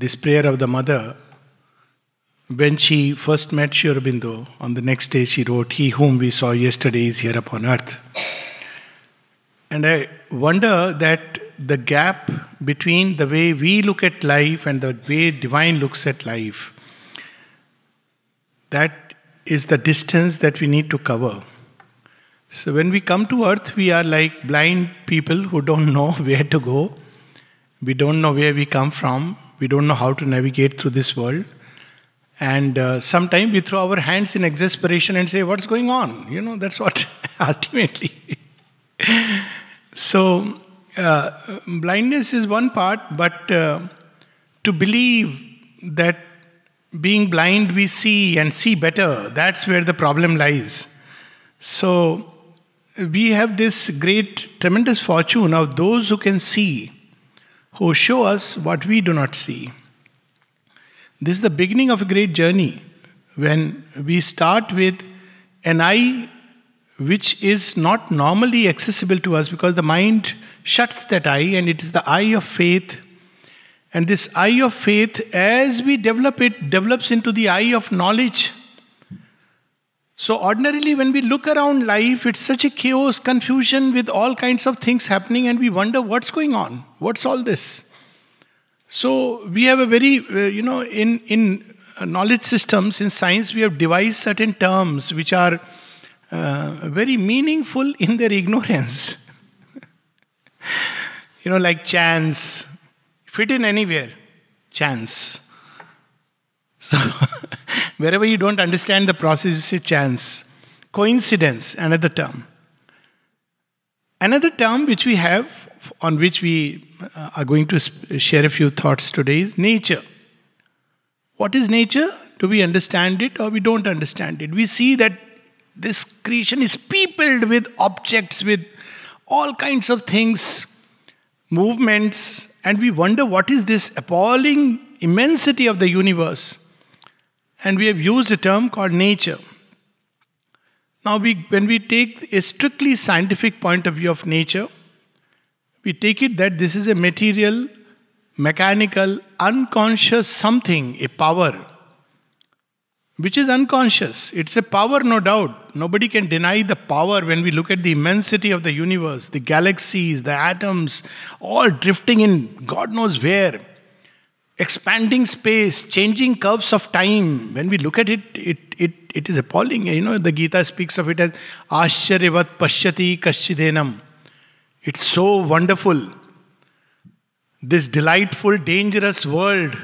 this prayer of the mother, when she first met Sri Aurobindo, on the next day she wrote, He whom we saw yesterday is here upon earth. And I wonder that the gap between the way we look at life and the way divine looks at life, that is the distance that we need to cover. So when we come to earth, we are like blind people who don't know where to go. We don't know where we come from. We don't know how to navigate through this world. And uh, sometimes we throw our hands in exasperation and say, What's going on? You know, that's what ultimately. so, uh, blindness is one part, but uh, to believe that being blind we see and see better, that's where the problem lies. So, we have this great, tremendous fortune of those who can see who show us what we do not see. This is the beginning of a great journey when we start with an eye which is not normally accessible to us because the mind shuts that eye and it is the eye of faith. And this eye of faith, as we develop it, develops into the eye of knowledge so ordinarily when we look around life, it's such a chaos, confusion with all kinds of things happening and we wonder what's going on? What's all this? So we have a very, uh, you know, in, in uh, knowledge systems, in science, we have devised certain terms which are uh, very meaningful in their ignorance. you know, like chance, fit in anywhere, chance. So, wherever you don't understand the process, you say chance. Coincidence, another term. Another term which we have, on which we uh, are going to share a few thoughts today, is nature. What is nature? Do we understand it or we don't understand it? We see that this creation is peopled with objects, with all kinds of things, movements, and we wonder what is this appalling immensity of the universe and we have used a term called nature. Now, we, when we take a strictly scientific point of view of nature, we take it that this is a material, mechanical, unconscious something, a power, which is unconscious. It's a power, no doubt. Nobody can deny the power when we look at the immensity of the universe, the galaxies, the atoms, all drifting in God knows where expanding space, changing curves of time. When we look at it, it, it, it is appalling. You know, the Gita speaks of it as Ashcharyavat Pashyati Kashidenam. It's so wonderful. This delightful, dangerous world.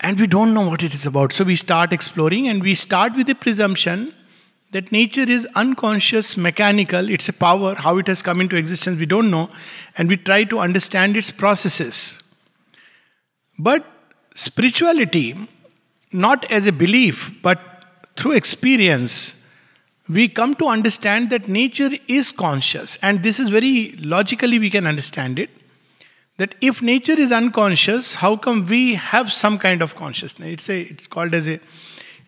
And we don't know what it is about. So we start exploring and we start with the presumption that nature is unconscious, mechanical, it's a power, how it has come into existence, we don't know, and we try to understand its processes. But spirituality, not as a belief, but through experience, we come to understand that nature is conscious. And this is very logically we can understand it. That if nature is unconscious, how come we have some kind of consciousness? It's, a, it's called as a,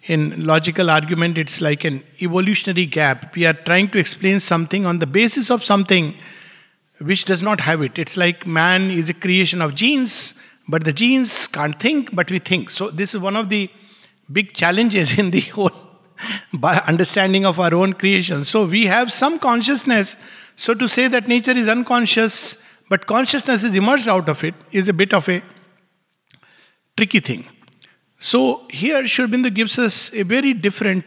in logical argument, it's like an evolutionary gap. We are trying to explain something on the basis of something which does not have it. It's like man is a creation of genes, but the genes can't think, but we think. So this is one of the big challenges in the whole understanding of our own creation. So we have some consciousness. So to say that nature is unconscious, but consciousness is emerged out of it, is a bit of a tricky thing. So here Shurbindu gives us a very different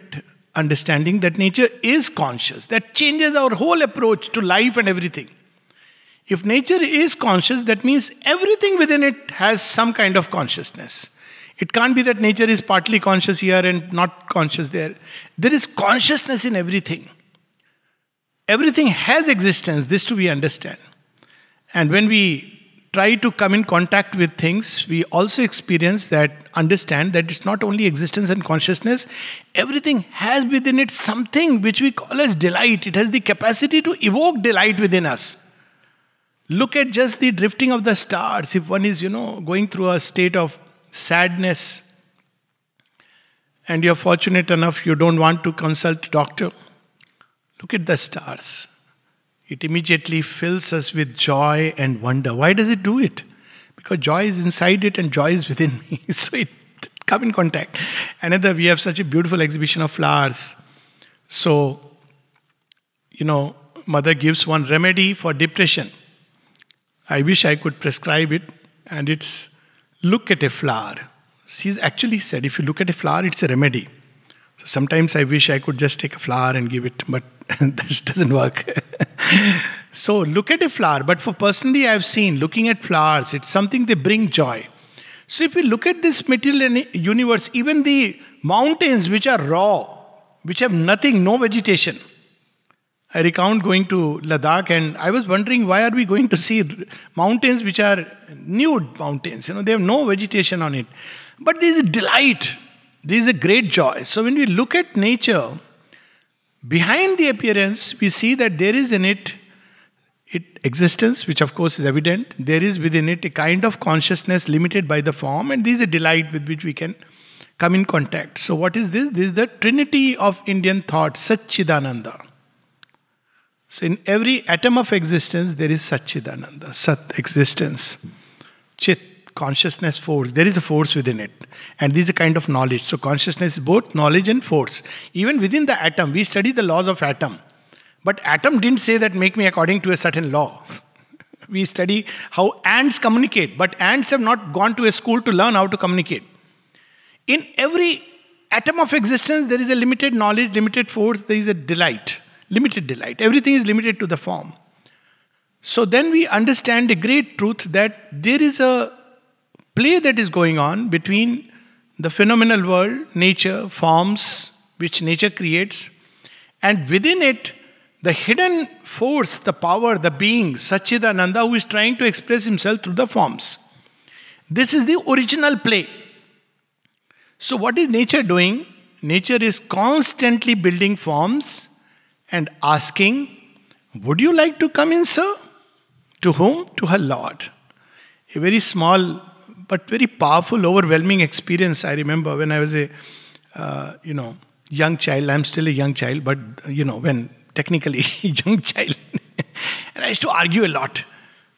understanding that nature is conscious. That changes our whole approach to life and everything. If nature is conscious, that means everything within it has some kind of consciousness. It can't be that nature is partly conscious here and not conscious there. There is consciousness in everything. Everything has existence, this to we understand. And when we try to come in contact with things, we also experience that, understand that it's not only existence and consciousness, everything has within it something which we call as delight. It has the capacity to evoke delight within us. Look at just the drifting of the stars. If one is, you know, going through a state of sadness and you're fortunate enough you don't want to consult doctor, look at the stars. It immediately fills us with joy and wonder. Why does it do it? Because joy is inside it and joy is within me. so it come in contact. Another, we have such a beautiful exhibition of flowers. So, you know, mother gives one remedy for depression. I wish I could prescribe it. And it's look at a flower. She's actually said, if you look at a flower, it's a remedy. So sometimes I wish I could just take a flower and give it, but this doesn't work. so look at a flower. But for personally, I've seen looking at flowers, it's something they bring joy. So if we look at this material universe, even the mountains which are raw, which have nothing, no vegetation, I recount going to Ladakh and I was wondering why are we going to see mountains which are nude mountains, you know, they have no vegetation on it. But this a delight, This is a great joy. So when we look at nature, behind the appearance, we see that there is in it it existence, which of course is evident. There is within it a kind of consciousness limited by the form, and is a delight with which we can come in contact. So what is this? This is the trinity of Indian thought, Satchidananda. So, in every atom of existence, there is Satchidananda, Sat existence, Chit, consciousness force. There is a force within it. And this is a kind of knowledge. So, consciousness is both knowledge and force. Even within the atom, we study the laws of atom. But atom didn't say that make me according to a certain law. we study how ants communicate, but ants have not gone to a school to learn how to communicate. In every atom of existence, there is a limited knowledge, limited force, there is a delight limited delight. Everything is limited to the form. So then we understand a great truth that there is a play that is going on between the phenomenal world, nature, forms which nature creates, and within it, the hidden force, the power, the being, Satchidananda, who is trying to express himself through the forms. This is the original play. So, what is nature doing? Nature is constantly building forms and asking, Would you like to come in, sir? To whom? To her Lord. A very small but very powerful, overwhelming experience. I remember when I was a, uh, you know, young child. I'm still a young child, but you know, when technically young child, and I used to argue a lot.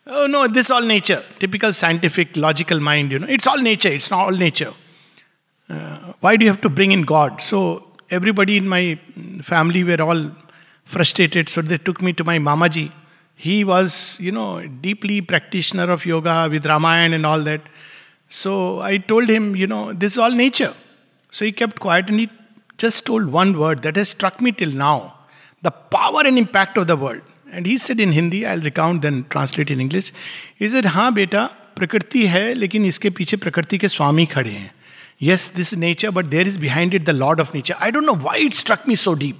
Oh no, this is all nature. Typical scientific, logical mind. You know, it's all nature. It's not all nature. Uh, why do you have to bring in God? So everybody in my family were all frustrated, so they took me to my Mamaji. He was, you know, deeply practitioner of yoga with Ramayana and all that. So I told him, you know, this is all nature. So he kept quiet and he just told one word that has struck me till now the power and impact of the word. And he said in Hindi, I'll recount then translate in English. He said, "Haan, beta, prakriti hai, lekin iske पीछे prakriti ke swami khade हैं yes, this is nature, but there is behind it the Lord of nature. I don't know why it struck me so deep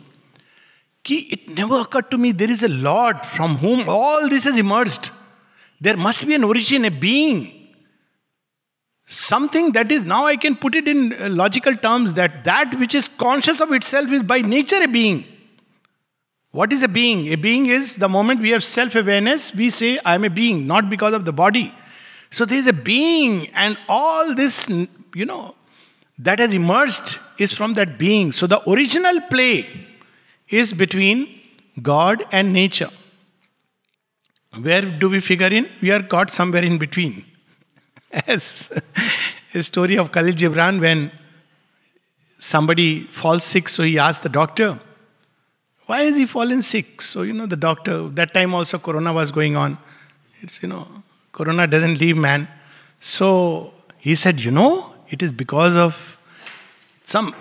it never occurred to me there is a Lord from whom all this has emerged. There must be an origin, a being. Something that is, now I can put it in uh, logical terms that that which is conscious of itself is by nature a being. What is a being? A being is the moment we have self awareness, we say, I am a being, not because of the body. So there is a being, and all this, you know, that has emerged is from that being. So the original play is between God and nature. Where do we figure in? We are caught somewhere in between. As a story of Khalil Gibran when somebody falls sick, so he asks the doctor, Why has he fallen sick? So, you know, the doctor, that time also Corona was going on. It's, you know, Corona doesn't leave man. So he said, You know, it is because of some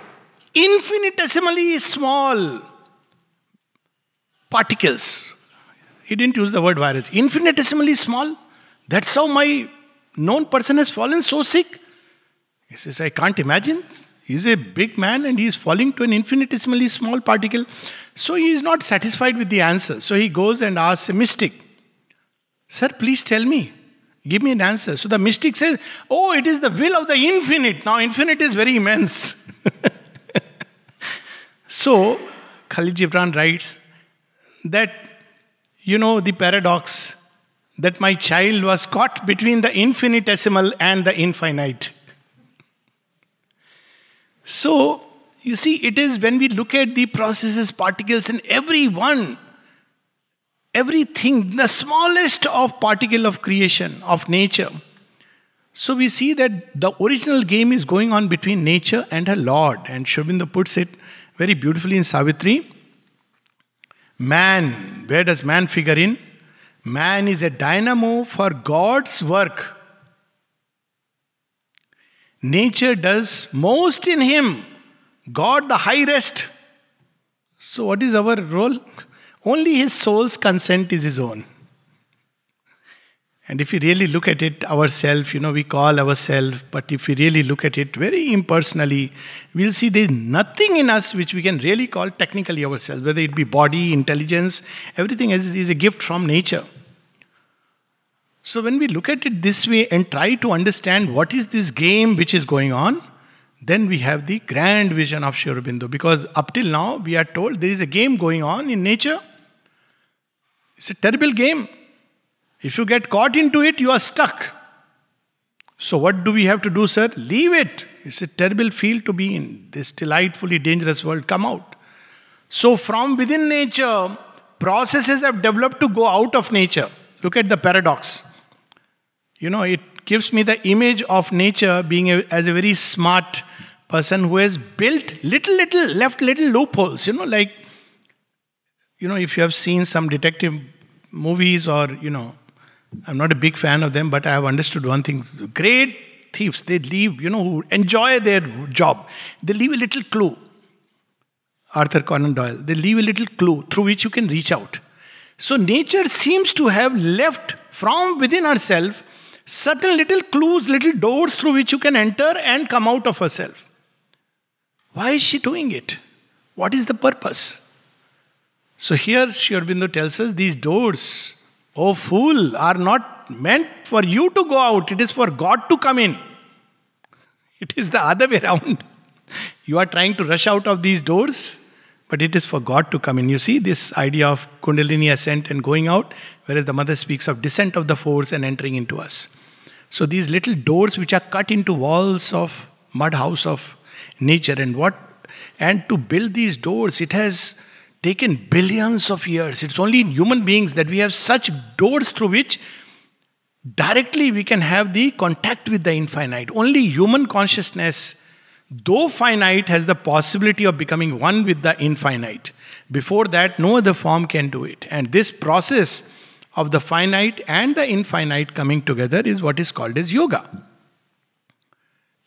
infinitesimally small particles. He didn't use the word virus. Infinitesimally small. That's how my known person has fallen so sick. He says, I can't imagine. He's a big man and he's falling to an infinitesimally small particle. So he is not satisfied with the answer. So he goes and asks a mystic, Sir, please tell me. Give me an answer. So the mystic says, Oh, it is the will of the infinite. Now, infinite is very immense. so, Khalid Gibran writes that, you know, the paradox that my child was caught between the infinitesimal and the infinite. So, you see, it is when we look at the processes, particles, and every one, everything, the smallest of particle of creation, of nature. So we see that the original game is going on between nature and her Lord. And Shobinda puts it very beautifully in Savitri Man, where does man figure in? Man is a dynamo for God's work. Nature does most in him, God the highest. So, what is our role? Only his soul's consent is his own. And if you really look at it ourselves, you know, we call ourselves, but if we really look at it very impersonally, we'll see there's nothing in us which we can really call technically ourselves, whether it be body, intelligence, everything is, is a gift from nature. So when we look at it this way and try to understand what is this game which is going on, then we have the grand vision of Shirobindu. Because up till now, we are told there is a game going on in nature. It's a terrible game. If you get caught into it, you are stuck. So, what do we have to do, sir? Leave it. It's a terrible field to be in. This delightfully dangerous world, come out. So, from within nature, processes have developed to go out of nature. Look at the paradox. You know, it gives me the image of nature being a, as a very smart person who has built little, little, left little loopholes. You know, like, you know, if you have seen some detective movies or, you know, I'm not a big fan of them, but I have understood one thing. Great thieves, they leave, you know, who enjoy their job, they leave a little clue. Arthur Conan Doyle, they leave a little clue through which you can reach out. So nature seems to have left from within herself certain little clues, little doors through which you can enter and come out of herself. Why is she doing it? What is the purpose? So here Sri Aurobindo tells us these doors Oh, fool, are not meant for you to go out, it is for God to come in. It is the other way around. You are trying to rush out of these doors, but it is for God to come in. You see this idea of Kundalini ascent and going out, whereas the mother speaks of descent of the force and entering into us. So these little doors which are cut into walls of mud house of nature and what and to build these doors it has taken billions of years. It's only in human beings that we have such doors through which directly we can have the contact with the infinite. Only human consciousness, though finite, has the possibility of becoming one with the infinite. Before that, no other form can do it. And this process of the finite and the infinite coming together is what is called as yoga.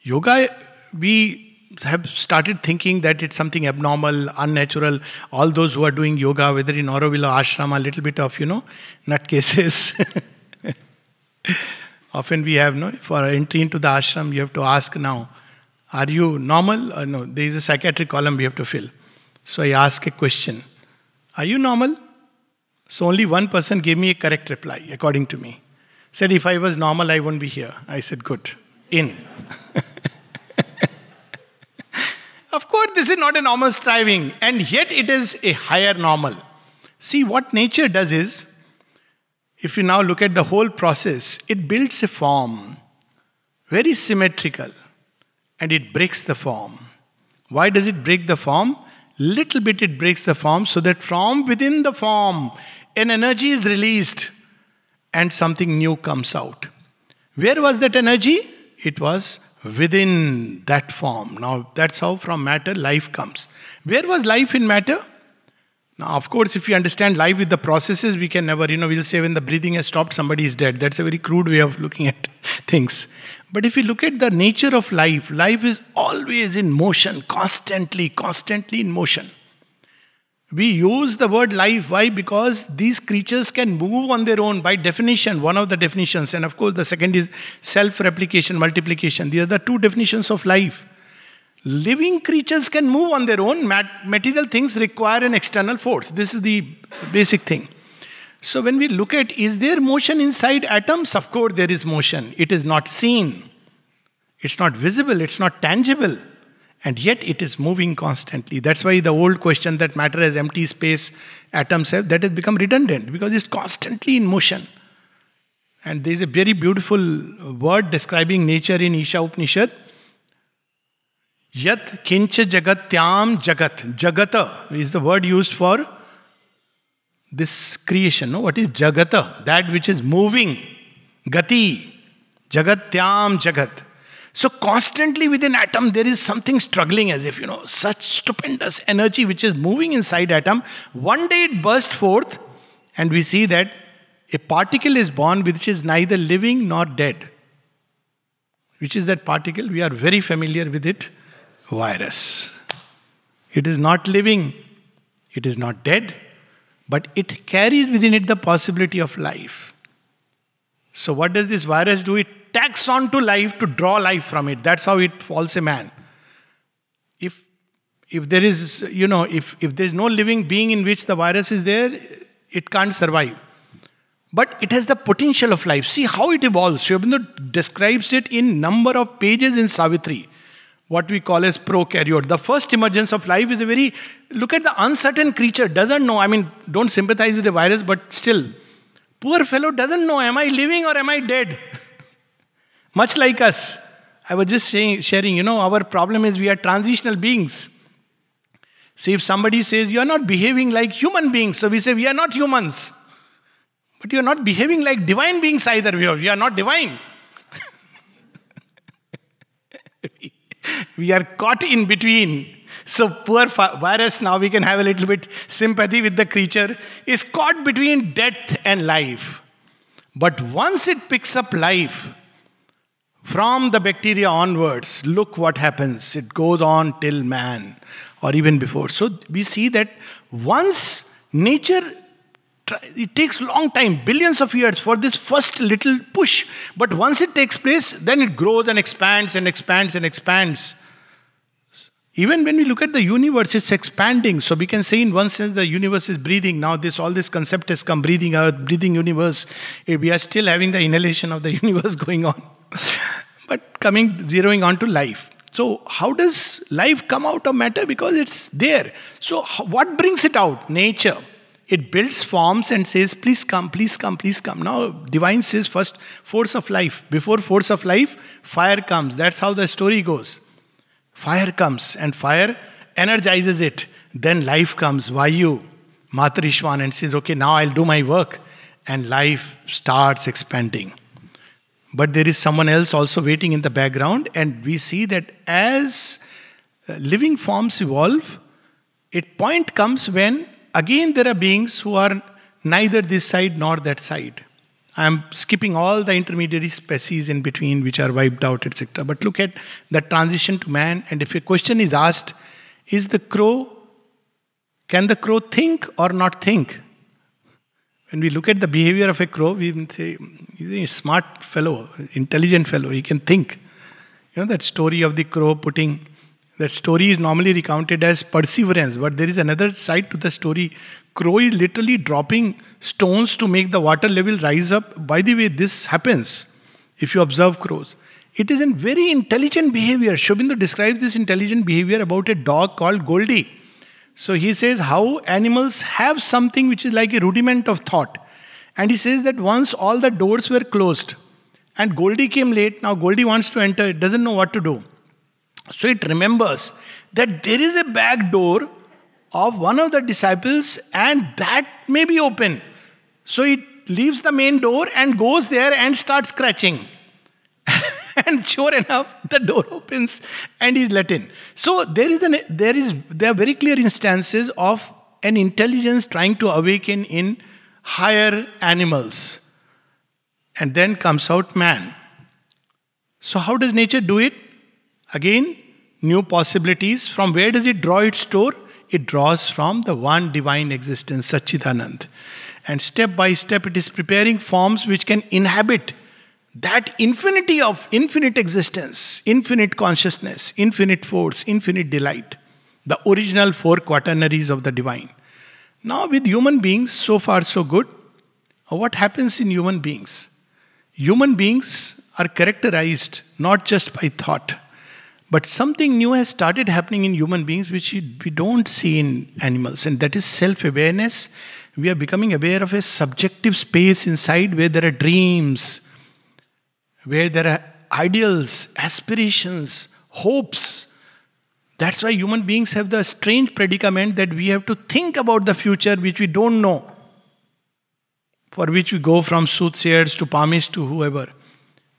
Yoga, we have started thinking that it's something abnormal, unnatural. All those who are doing yoga, whether in Auroville or ashram, a little bit of, you know, nutcases. Often we have, no, for entry into the ashram, you have to ask now, are you normal? Or uh, no, there is a psychiatric column we have to fill. So I ask a question Are you normal? So only one person gave me a correct reply, according to me. Said, if I was normal, I won't be here. I said, good. In. Of course, this is not a normal striving, and yet it is a higher normal. See, what nature does is, if you now look at the whole process, it builds a form, very symmetrical, and it breaks the form. Why does it break the form? Little bit it breaks the form so that from within the form, an energy is released and something new comes out. Where was that energy? It was within that form. Now, that's how from matter life comes. Where was life in matter? Now, of course, if you understand life with the processes, we can never, you know, we'll say when the breathing has stopped, somebody is dead. That's a very crude way of looking at things. But if you look at the nature of life, life is always in motion, constantly, constantly in motion. We use the word life. Why? Because these creatures can move on their own by definition, one of the definitions. And of course, the second is self replication, multiplication. These are the two definitions of life. Living creatures can move on their own. Mat- material things require an external force. This is the basic thing. So, when we look at is there motion inside atoms? Of course, there is motion. It is not seen, it's not visible, it's not tangible and yet it is moving constantly. That's why the old question that matter is empty space, atoms have, that has become redundant because it's constantly in motion. And there is a very beautiful word describing nature in Isha Upanishad. Yat kincha jagatyam jagat. Jagata is the word used for this creation. No? What is jagata? That which is moving. Gati. jagat Jagatyam jagat. So constantly within atom there is something struggling as if, you know, such stupendous energy which is moving inside atom. One day it bursts forth and we see that a particle is born which is neither living nor dead. Which is that particle? We are very familiar with it. Virus. It is not living. It is not dead. But it carries within it the possibility of life. So, what does this virus do? It tacks to life to draw life from it. That's how it falls a man. If, if there is, you know, if, if there's no living being in which the virus is there, it can't survive. But it has the potential of life. See how it evolves. Shobindu describes it in number of pages in Savitri what we call as prokaryote. The first emergence of life is a very, look at the uncertain creature, doesn't know. I mean, don't sympathize with the virus, but still, poor fellow doesn't know, am I living or am I dead? Much like us, I was just saying, sharing, you know, our problem is we are transitional beings. See, if somebody says you are not behaving like human beings, so we say we are not humans. But you are not behaving like divine beings either. We are, we are not divine. we are caught in between. So, poor virus, now we can have a little bit sympathy with the creature, is caught between death and life. But once it picks up life, from the bacteria onwards, look what happens. It goes on till man or even before. So we see that once nature it takes long time billions of years for this first little push but once it takes place then it grows and expands and expands and expands even when we look at the universe, it's expanding. So we can say, in one sense, the universe is breathing. Now, this all this concept has come: breathing earth, breathing universe. Eh, we are still having the inhalation of the universe going on, but coming zeroing on to life. So, how does life come out of matter? Because it's there. So, what brings it out? Nature. It builds forms and says, please come, please come, please come. Now, divine says, first, force of life. Before force of life, fire comes. That's how the story goes. Fire comes and fire energizes it. Then life comes, Vayu, Matrishwan, and says, Okay, now I'll do my work. And life starts expanding. But there is someone else also waiting in the background, and we see that as uh, living forms evolve, it point comes when again there are beings who are neither this side nor that side. I'm skipping all the intermediary species in between which are wiped out, etc. But look at the transition to man, and if a question is asked, is the crow, can the crow think or not think? When we look at the behavior of a crow, we say, he's a smart fellow, intelligent fellow, he can think. You know that story of the crow putting, that story is normally recounted as perseverance, but there is another side to the story Crow is literally dropping stones to make the water level rise up. By the way, this happens if you observe crows. It is a very intelligent behavior. Shobindu describes this intelligent behavior about a dog called Goldie. So he says how animals have something which is like a rudiment of thought. And he says that once all the doors were closed and Goldie came late, now Goldie wants to enter, it doesn't know what to do. So it remembers that there is a back door of one of the disciples, and that may be open. So it leaves the main door and goes there and starts scratching. and sure enough, the door opens and he's let in. So there is an there is there are very clear instances of an intelligence trying to awaken in higher animals. And then comes out man. So how does nature do it? Again, new possibilities. From where does it draw its store? it draws from the one divine existence, Satchidanand. And step by step, it is preparing forms which can inhabit that infinity of infinite existence, infinite consciousness, infinite force, infinite delight, the original four quaternaries of the divine. Now, with human beings, so far so good. What happens in human beings? Human beings are characterized not just by thought, but something new has started happening in human beings which we don't see in animals, and that is self awareness. We are becoming aware of a subjective space inside where there are dreams, where there are ideals, aspirations, hopes. That's why human beings have the strange predicament that we have to think about the future which we don't know, for which we go from soothsayers to palmists to whoever.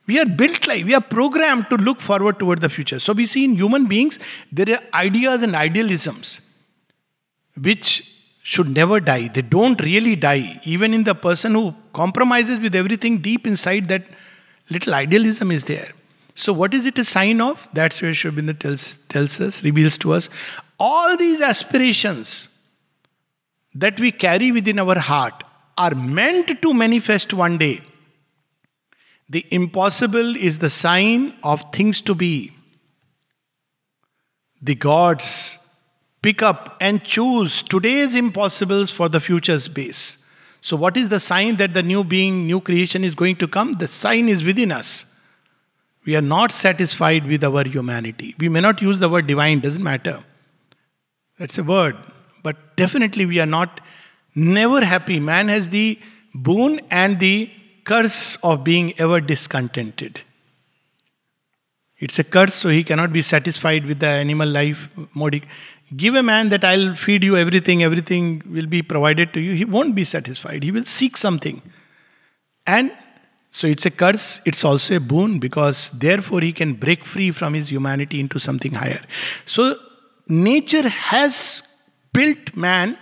We are built like, we are programmed to look forward toward the future. So we see in human beings, there are ideas and idealisms which should never die. They don't really die. Even in the person who compromises with everything deep inside, that little idealism is there. So, what is it a sign of? That's where Shobinda tells, tells us, reveals to us. All these aspirations that we carry within our heart are meant to manifest one day. The impossible is the sign of things to be. The gods pick up and choose today's impossibles for the future's base. So, what is the sign that the new being, new creation is going to come? The sign is within us. We are not satisfied with our humanity. We may not use the word divine, doesn't matter. That's a word. But definitely, we are not never happy. Man has the boon and the curse of being ever discontented. It's a curse, so he cannot be satisfied with the animal life. Modi. Give a man that I'll feed you everything, everything will be provided to you. He won't be satisfied. He will seek something. And so it's a curse, it's also a boon because therefore he can break free from his humanity into something higher. So nature has built man,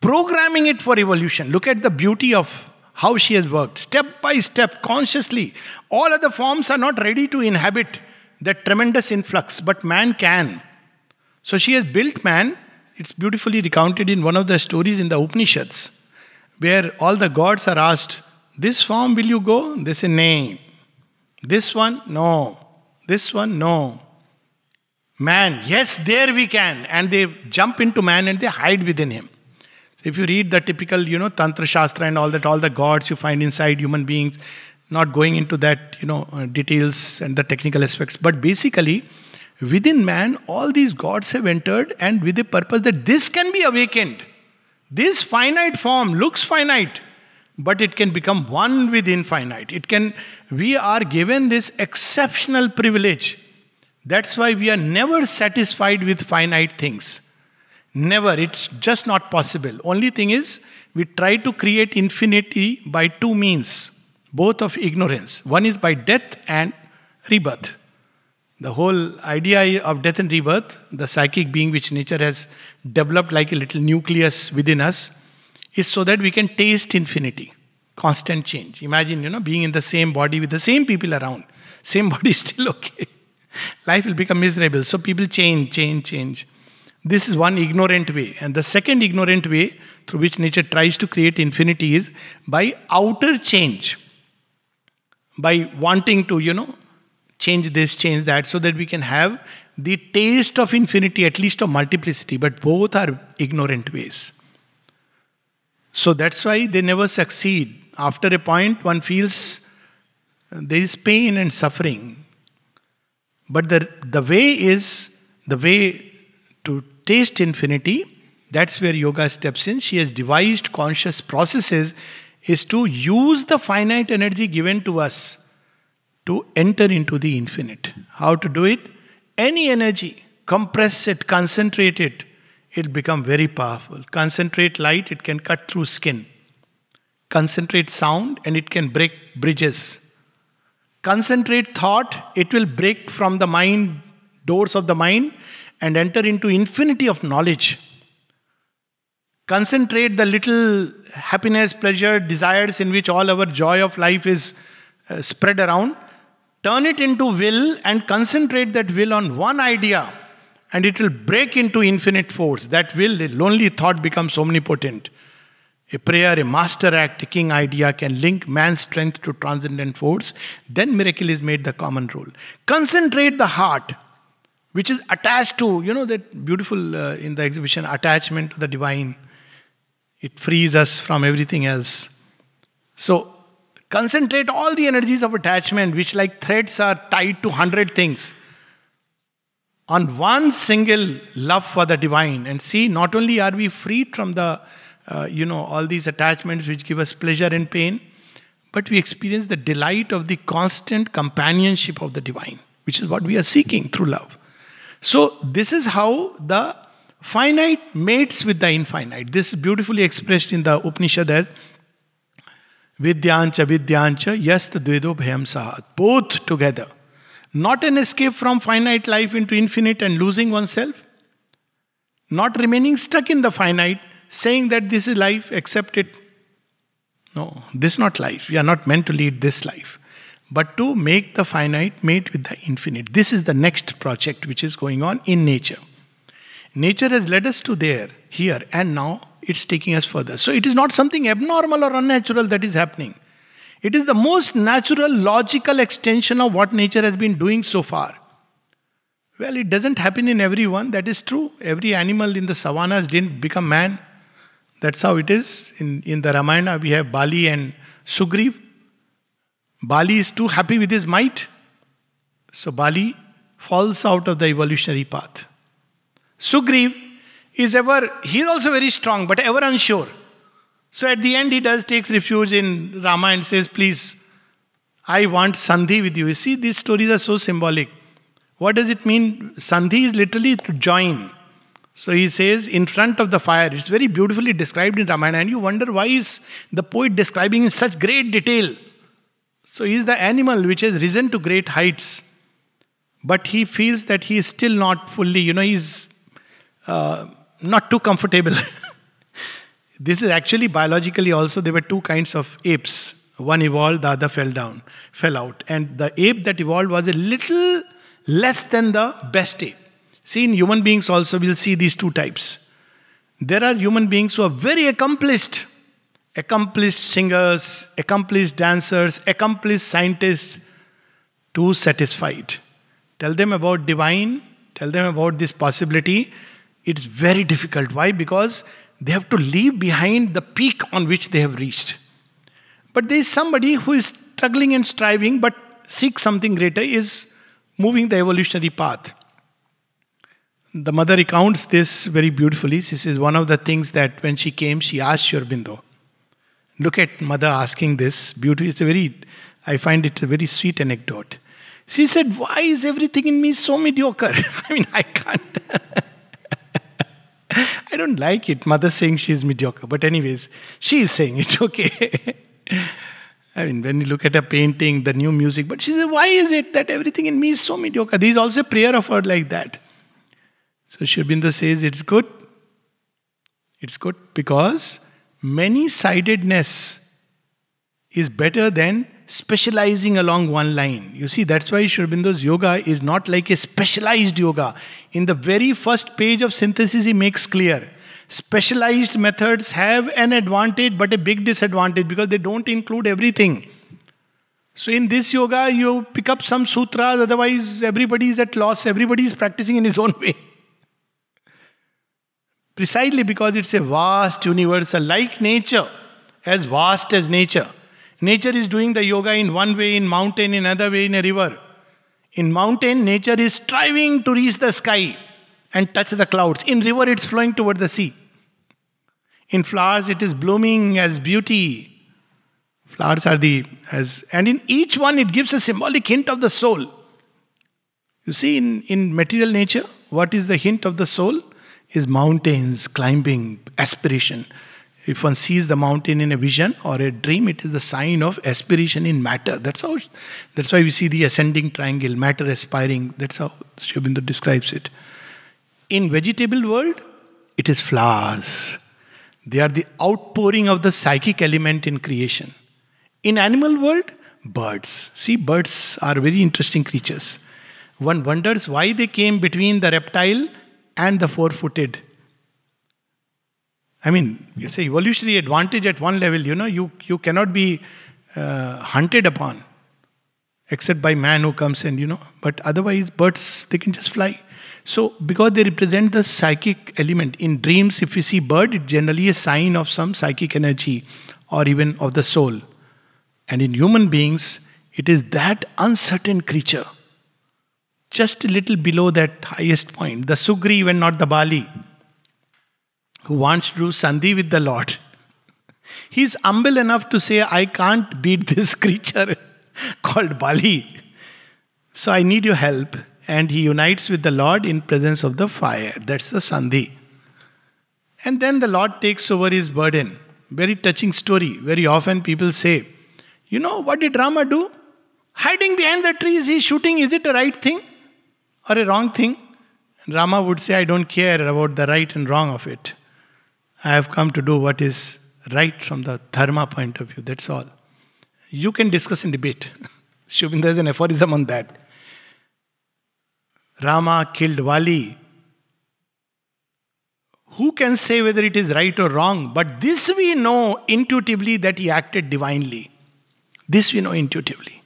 programming it for evolution. Look at the beauty of how she has worked, step by step, consciously. All other forms are not ready to inhabit that tremendous influx, but man can. So she has built man. It's beautifully recounted in one of the stories in the Upanishads, where all the gods are asked, This form will you go? They say, Nay. This one? No. This one? No. Man, yes, there we can. And they jump into man and they hide within him if you read the typical, you know, Tantra Shastra and all that, all the gods you find inside human beings, not going into that, you know, uh, details and the technical aspects. But basically, within man, all these gods have entered and with a purpose that this can be awakened. This finite form looks finite, but it can become one with infinite. It can, we are given this exceptional privilege. That's why we are never satisfied with finite things. Never. It's just not possible. Only thing is, we try to create infinity by two means, both of ignorance. One is by death and rebirth. The whole idea of death and rebirth, the psychic being which nature has developed like a little nucleus within us, is so that we can taste infinity, constant change. Imagine, you know, being in the same body with the same people around. Same body is still okay. Life will become miserable. So people change, change, change. This is one ignorant way. And the second ignorant way through which nature tries to create infinity is by outer change, by wanting to, you know, change this, change that, so that we can have the taste of infinity, at least of multiplicity. But both are ignorant ways. So that's why they never succeed. After a point, one feels uh, there is pain and suffering. But the, the way is, the way to taste infinity, that's where yoga steps in. She has devised conscious processes is to use the finite energy given to us to enter into the infinite. How to do it? Any energy, compress it, concentrate it, it'll become very powerful. Concentrate light, it can cut through skin. Concentrate sound, and it can break bridges. Concentrate thought, it will break from the mind, doors of the mind, and enter into infinity of knowledge. Concentrate the little happiness, pleasure, desires in which all our joy of life is uh, spread around. Turn it into will and concentrate that will on one idea, and it will break into infinite force. That will, a lonely thought, becomes omnipotent. A prayer, a master act, a king idea can link man's strength to transcendent force. Then miracle is made the common rule. Concentrate the heart which is attached to, you know, that beautiful uh, in the exhibition, attachment to the divine. It frees us from everything else. So, concentrate all the energies of attachment, which like threads are tied to hundred things, on one single love for the divine. And see, not only are we freed from the, uh, you know, all these attachments which give us pleasure and pain, but we experience the delight of the constant companionship of the divine, which is what we are seeking through love. So, this is how the finite mates with the infinite. This is beautifully expressed in the Upanishad as Vidyancha Vidyancha Yast Dvedo Bhayam Sahat. Both together. Not an escape from finite life into infinite and losing oneself. Not remaining stuck in the finite, saying that this is life, accept it. No, this is not life. We are not meant to lead this life but to make the finite mate with the infinite. This is the next project which is going on in nature. Nature has led us to there, here, and now it's taking us further. So it is not something abnormal or unnatural that is happening. It is the most natural, logical extension of what nature has been doing so far. Well, it doesn't happen in everyone, that is true. Every animal in the savannas didn't become man. That's how it is. In, in the Ramayana, we have Bali and Sugriv. Bali is too happy with his might, so Bali falls out of the evolutionary path. Sugriv is ever, he's also very strong, but ever unsure. So at the end, he does takes refuge in Rama and says, Please, I want Sandhi with you. You see, these stories are so symbolic. What does it mean? Sandhi is literally to join. So he says, in front of the fire. It's very beautifully described in Ramayana, and you wonder why is the poet describing in such great detail so he is the animal which has risen to great heights, but he feels that he is still not fully, you know, he's uh, not too comfortable. this is actually biologically also, there were two kinds of apes. One evolved, the other fell down, fell out. And the ape that evolved was a little less than the best ape. See, in human beings also, we'll see these two types. There are human beings who are very accomplished accomplished singers, accomplished dancers, accomplished scientists, too satisfied. Tell them about divine, tell them about this possibility. It's very difficult. Why? Because they have to leave behind the peak on which they have reached. But there is somebody who is struggling and striving but seeks something greater, is moving the evolutionary path. The mother recounts this very beautifully. She says, one of the things that when she came, she asked Shurbindo. Look at mother asking this. Beauty, it's a very, I find it a very sweet anecdote. She said, Why is everything in me so mediocre? I mean, I can't. I don't like it. Mother saying she's mediocre. But, anyways, she is saying it, okay. I mean, when you look at a painting, the new music, but she said, Why is it that everything in me is so mediocre? There is also a prayer of her like that. So Shribindo says, It's good. It's good because many sidedness is better than specializing along one line. You see, that's why Shurabindo's yoga is not like a specialized yoga. In the very first page of synthesis, he makes clear specialized methods have an advantage but a big disadvantage because they don't include everything. So, in this yoga, you pick up some sutras, otherwise, everybody is at loss, everybody is practicing in his own way. Precisely because it's a vast universal, like nature, as vast as nature. Nature is doing the yoga in one way, in mountain, in another way, in a river. In mountain, nature is striving to reach the sky and touch the clouds. In river, it's flowing toward the sea. In flowers, it is blooming as beauty. Flowers are the as and in each one it gives a symbolic hint of the soul. You see, in, in material nature, what is the hint of the soul? is mountains, climbing, aspiration. If one sees the mountain in a vision or a dream, it is the sign of aspiration in matter. That's how. That's why we see the ascending triangle, matter aspiring. That's how Shobindu describes it. In vegetable world, it is flowers. They are the outpouring of the psychic element in creation. In animal world, birds. See, birds are very interesting creatures. One wonders why they came between the reptile and the four footed. I mean, it's an evolutionary advantage at one level. You know, you, you cannot be uh, hunted upon except by man who comes and, you know, but otherwise, birds, they can just fly. So, because they represent the psychic element, in dreams, if you see bird, it's generally a sign of some psychic energy or even of the soul. And in human beings, it is that uncertain creature just a little below that highest point, the Sugri, when not the Bali, who wants to do Sandhi with the Lord, he's humble enough to say, I can't beat this creature called Bali. So I need your help. And he unites with the Lord in presence of the fire. That's the Sandhi. And then the Lord takes over his burden. Very touching story. Very often people say, You know, what did Rama do? Hiding behind the trees, he shooting. Is it the right thing? or a wrong thing, Rama would say, I don't care about the right and wrong of it. I have come to do what is right from the dharma point of view, that's all. You can discuss and debate. Shubhendra has an aphorism on that. Rama killed Wali. Who can say whether it is right or wrong? But this we know intuitively that he acted divinely. This we know intuitively.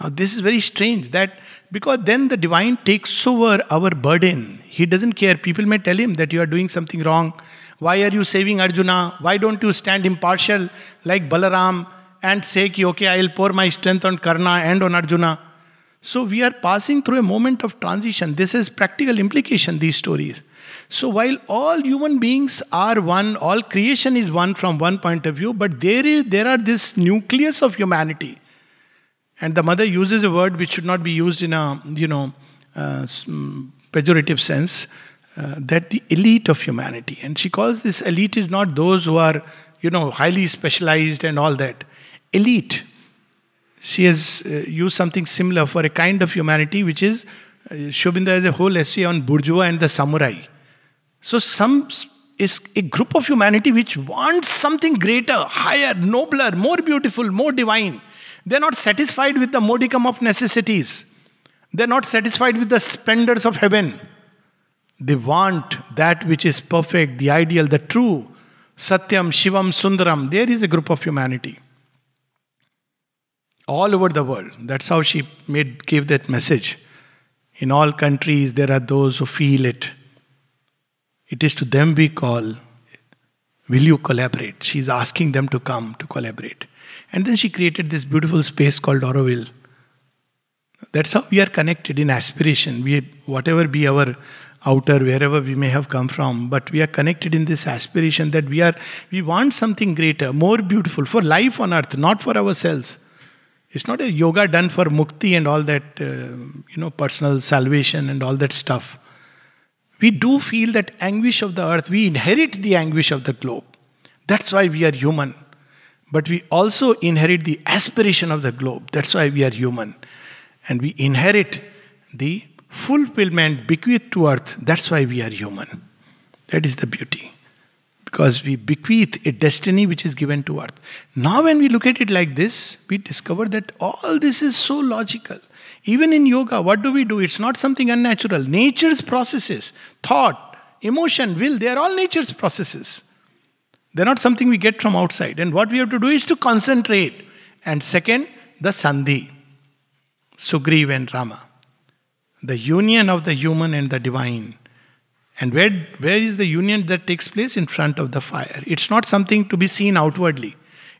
Now, this is very strange that because then the divine takes over our burden. He doesn't care. People may tell him that you are doing something wrong. Why are you saving Arjuna? Why don't you stand impartial like Balaram and say, Ki, okay, I will pour my strength on Karna and on Arjuna? So we are passing through a moment of transition. This is practical implication, these stories. So while all human beings are one, all creation is one from one point of view, but there is there are this nucleus of humanity and the mother uses a word which should not be used in a, you know, uh, mm, pejorative sense, uh, that the elite of humanity. And she calls this elite is not those who are, you know, highly specialized and all that. Elite. She has uh, used something similar for a kind of humanity which is, uh, Shobinda has a whole essay on bourgeois and the samurai. So some is a group of humanity which wants something greater, higher, nobler, more beautiful, more divine. They're not satisfied with the modicum of necessities. They're not satisfied with the splendors of heaven. They want that which is perfect, the ideal, the true. Satyam, Shivam, Sundaram. There is a group of humanity. All over the world. That's how she made, gave that message. In all countries, there are those who feel it. It is to them we call, Will you collaborate? She's asking them to come to collaborate. And then she created this beautiful space called Auroville. That's how we are connected in aspiration. We, whatever be our outer, wherever we may have come from, but we are connected in this aspiration that we are we want something greater, more beautiful for life on earth, not for ourselves. It's not a yoga done for mukti and all that, uh, you know, personal salvation and all that stuff. We do feel that anguish of the earth. We inherit the anguish of the globe. That's why we are human. But we also inherit the aspiration of the globe. That's why we are human. And we inherit the fulfillment bequeathed to earth. That's why we are human. That is the beauty. Because we bequeath a destiny which is given to earth. Now, when we look at it like this, we discover that all this is so logical. Even in yoga, what do we do? It's not something unnatural. Nature's processes, thought, emotion, will, they are all nature's processes. They're not something we get from outside. And what we have to do is to concentrate. And second, the Sandhi, Sugriva and Rama, the union of the human and the divine. And where, where is the union that takes place? In front of the fire. It's not something to be seen outwardly.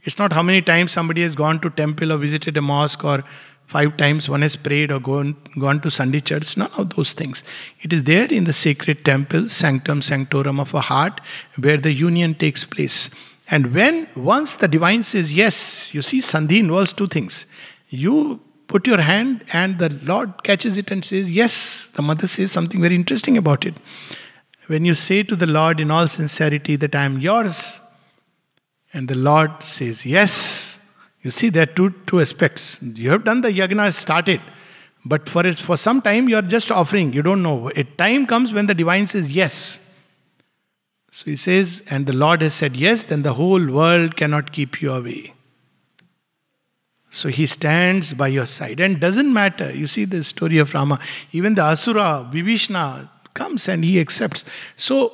It's not how many times somebody has gone to temple or visited a mosque or five times one has prayed or gone, gone to Sunday church, none of those things. It is there in the sacred temple, sanctum sanctorum of a heart, where the union takes place. And when once the divine says yes, you see, Sandhi involves two things. You put your hand, and the Lord catches it and says, Yes, the mother says something very interesting about it. When you say to the Lord in all sincerity that I am yours, and the Lord says, Yes, you see, there are two, two aspects. You have done the yagna, started. But for, it, for some time, you are just offering. You don't know. A time comes when the divine says yes. So he says, and the Lord has said yes, then the whole world cannot keep you away. So he stands by your side. And doesn't matter. You see the story of Rama. Even the Asura, Vibhishna, comes and he accepts. So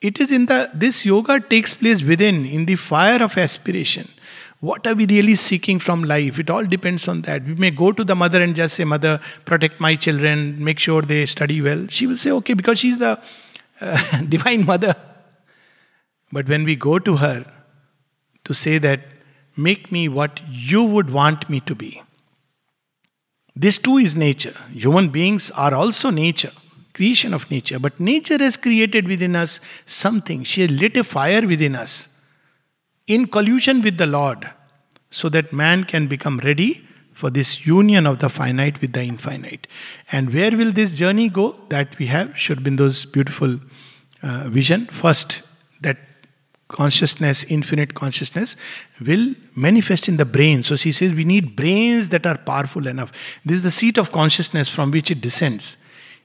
it is in the this yoga takes place within, in the fire of aspiration. What are we really seeking from life? It all depends on that. We may go to the mother and just say, Mother, protect my children, make sure they study well. She will say, Okay, because she's the uh, divine mother. But when we go to her to say that, Make me what you would want me to be. This too is nature. Human beings are also nature, creation of nature. But nature has created within us something. She has lit a fire within us in collusion with the Lord, so that man can become ready for this union of the finite with the infinite. And where will this journey go? That we have Shurbindo's beautiful uh, vision. First, that consciousness, infinite consciousness, will manifest in the brain. So she says we need brains that are powerful enough. This is the seat of consciousness from which it descends.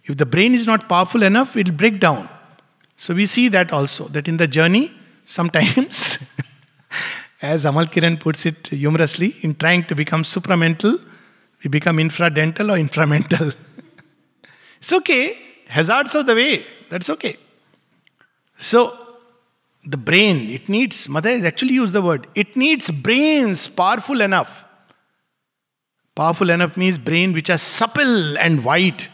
If the brain is not powerful enough, it will break down. So we see that also, that in the journey, sometimes As Amal Kiran puts it humorously, in trying to become supramental, we become infradental or inframental. it's okay. Hazards of the way. That's okay. So, the brain, it needs, Mother has actually used the word, it needs brains powerful enough. Powerful enough means brain which are supple and wide,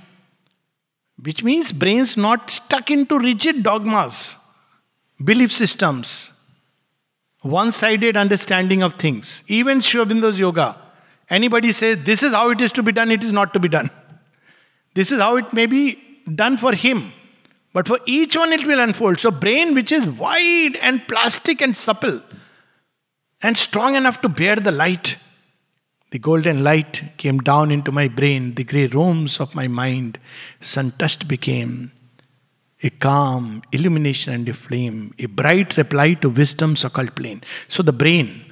which means brains not stuck into rigid dogmas, belief systems, one sided understanding of things. Even Shrivindo's yoga, anybody says, This is how it is to be done, it is not to be done. This is how it may be done for him. But for each one, it will unfold. So, brain which is wide and plastic and supple and strong enough to bear the light. The golden light came down into my brain, the grey rooms of my mind. Sun touched became a calm illumination and a flame, a bright reply to wisdom's occult plane. So the brain,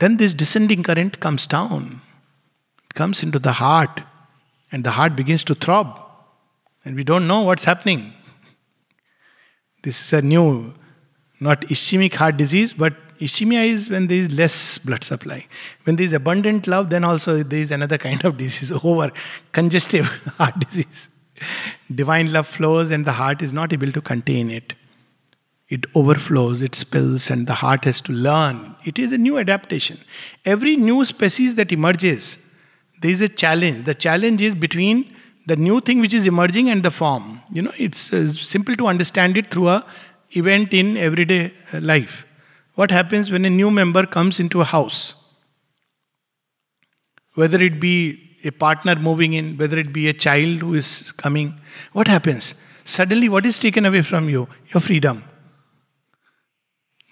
then this descending current comes down, it comes into the heart, and the heart begins to throb, and we don't know what's happening. This is a new, not ischemic heart disease, but ischemia is when there is less blood supply. When there is abundant love, then also there is another kind of disease over congestive heart disease. Divine love flows and the heart is not able to contain it. It overflows, it spills, and the heart has to learn. It is a new adaptation. Every new species that emerges, there is a challenge. The challenge is between the new thing which is emerging and the form. You know, it's uh, simple to understand it through a event in everyday uh, life. What happens when a new member comes into a house? Whether it be a partner moving in, whether it be a child who is coming, what happens? Suddenly, what is taken away from you? Your freedom.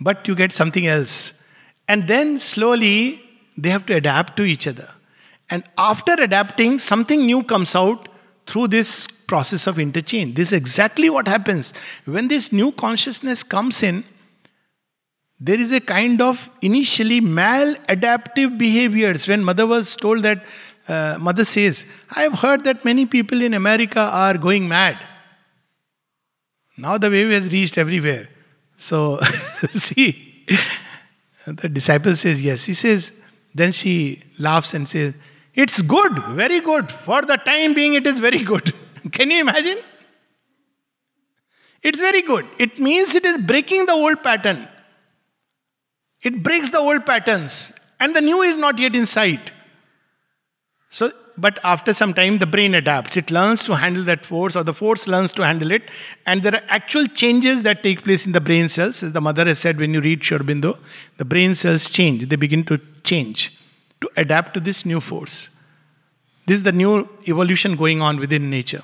But you get something else. And then slowly, they have to adapt to each other. And after adapting, something new comes out through this process of interchange. This is exactly what happens. When this new consciousness comes in, there is a kind of initially maladaptive behaviors. When mother was told that uh, mother says, I have heard that many people in America are going mad. Now the wave has reached everywhere. So, see, the disciple says, Yes. He says, Then she laughs and says, It's good, very good. For the time being, it is very good. Can you imagine? It's very good. It means it is breaking the old pattern. It breaks the old patterns, and the new is not yet in sight. So, but after some time, the brain adapts. It learns to handle that force, or the force learns to handle it. And there are actual changes that take place in the brain cells. As the mother has said, when you read Shurbindo, the brain cells change. They begin to change to adapt to this new force. This is the new evolution going on within nature.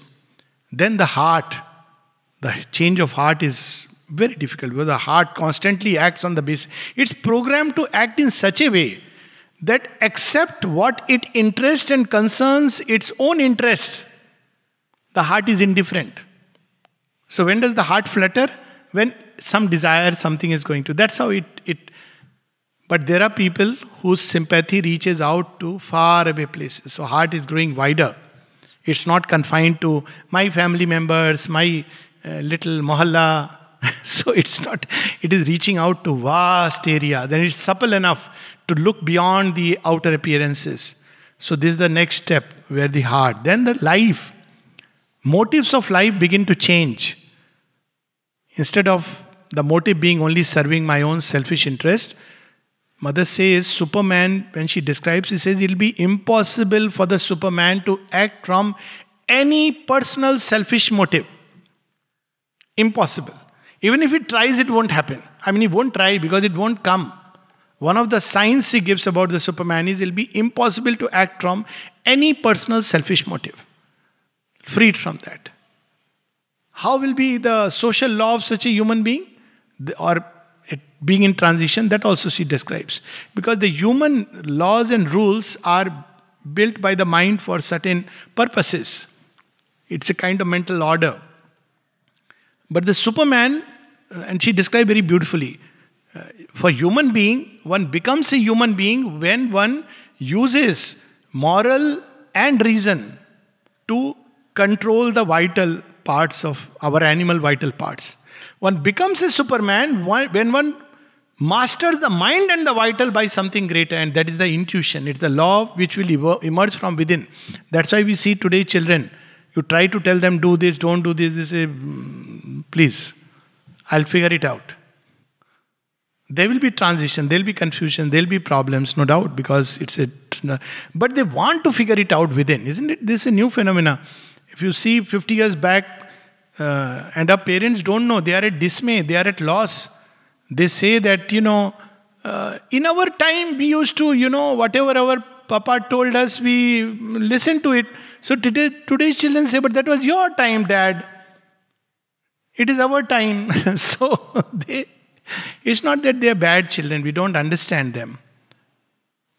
Then the heart, the change of heart is very difficult because the heart constantly acts on the basis. It's programmed to act in such a way that except what it interests and concerns its own interests, the heart is indifferent. So when does the heart flutter? When some desire, something is going to. That's how it, it. But there are people whose sympathy reaches out to far away places. So heart is growing wider. It's not confined to my family members, my uh, little mohalla. so it's not. It is reaching out to vast area. Then it's supple enough to look beyond the outer appearances. So, this is the next step where the heart, then the life, motives of life begin to change. Instead of the motive being only serving my own selfish interest, Mother says Superman, when she describes, she says it'll be impossible for the Superman to act from any personal selfish motive. Impossible. Even if he tries, it won't happen. I mean, he won't try because it won't come. One of the signs he gives about the Superman is it'll be impossible to act from any personal selfish motive. Freed from that. How will be the social law of such a human being? The, or being in transition, that also she describes. Because the human laws and rules are built by the mind for certain purposes. It's a kind of mental order. But the Superman, uh, and she described very beautifully, for human being, one becomes a human being when one uses moral and reason to control the vital parts of our animal vital parts. One becomes a superman when one masters the mind and the vital by something greater, and that is the intuition. It's the law which will emerge from within. That's why we see today children. You try to tell them, do this, don't do this, they say, mm, please, I'll figure it out there will be transition there will be confusion there will be problems no doubt because it's a but they want to figure it out within isn't it this is a new phenomena if you see 50 years back uh, and our parents don't know they are at dismay they are at loss they say that you know uh, in our time we used to you know whatever our papa told us we listened to it so today today's children say but that was your time dad it is our time so they it's not that they are bad children, we don't understand them.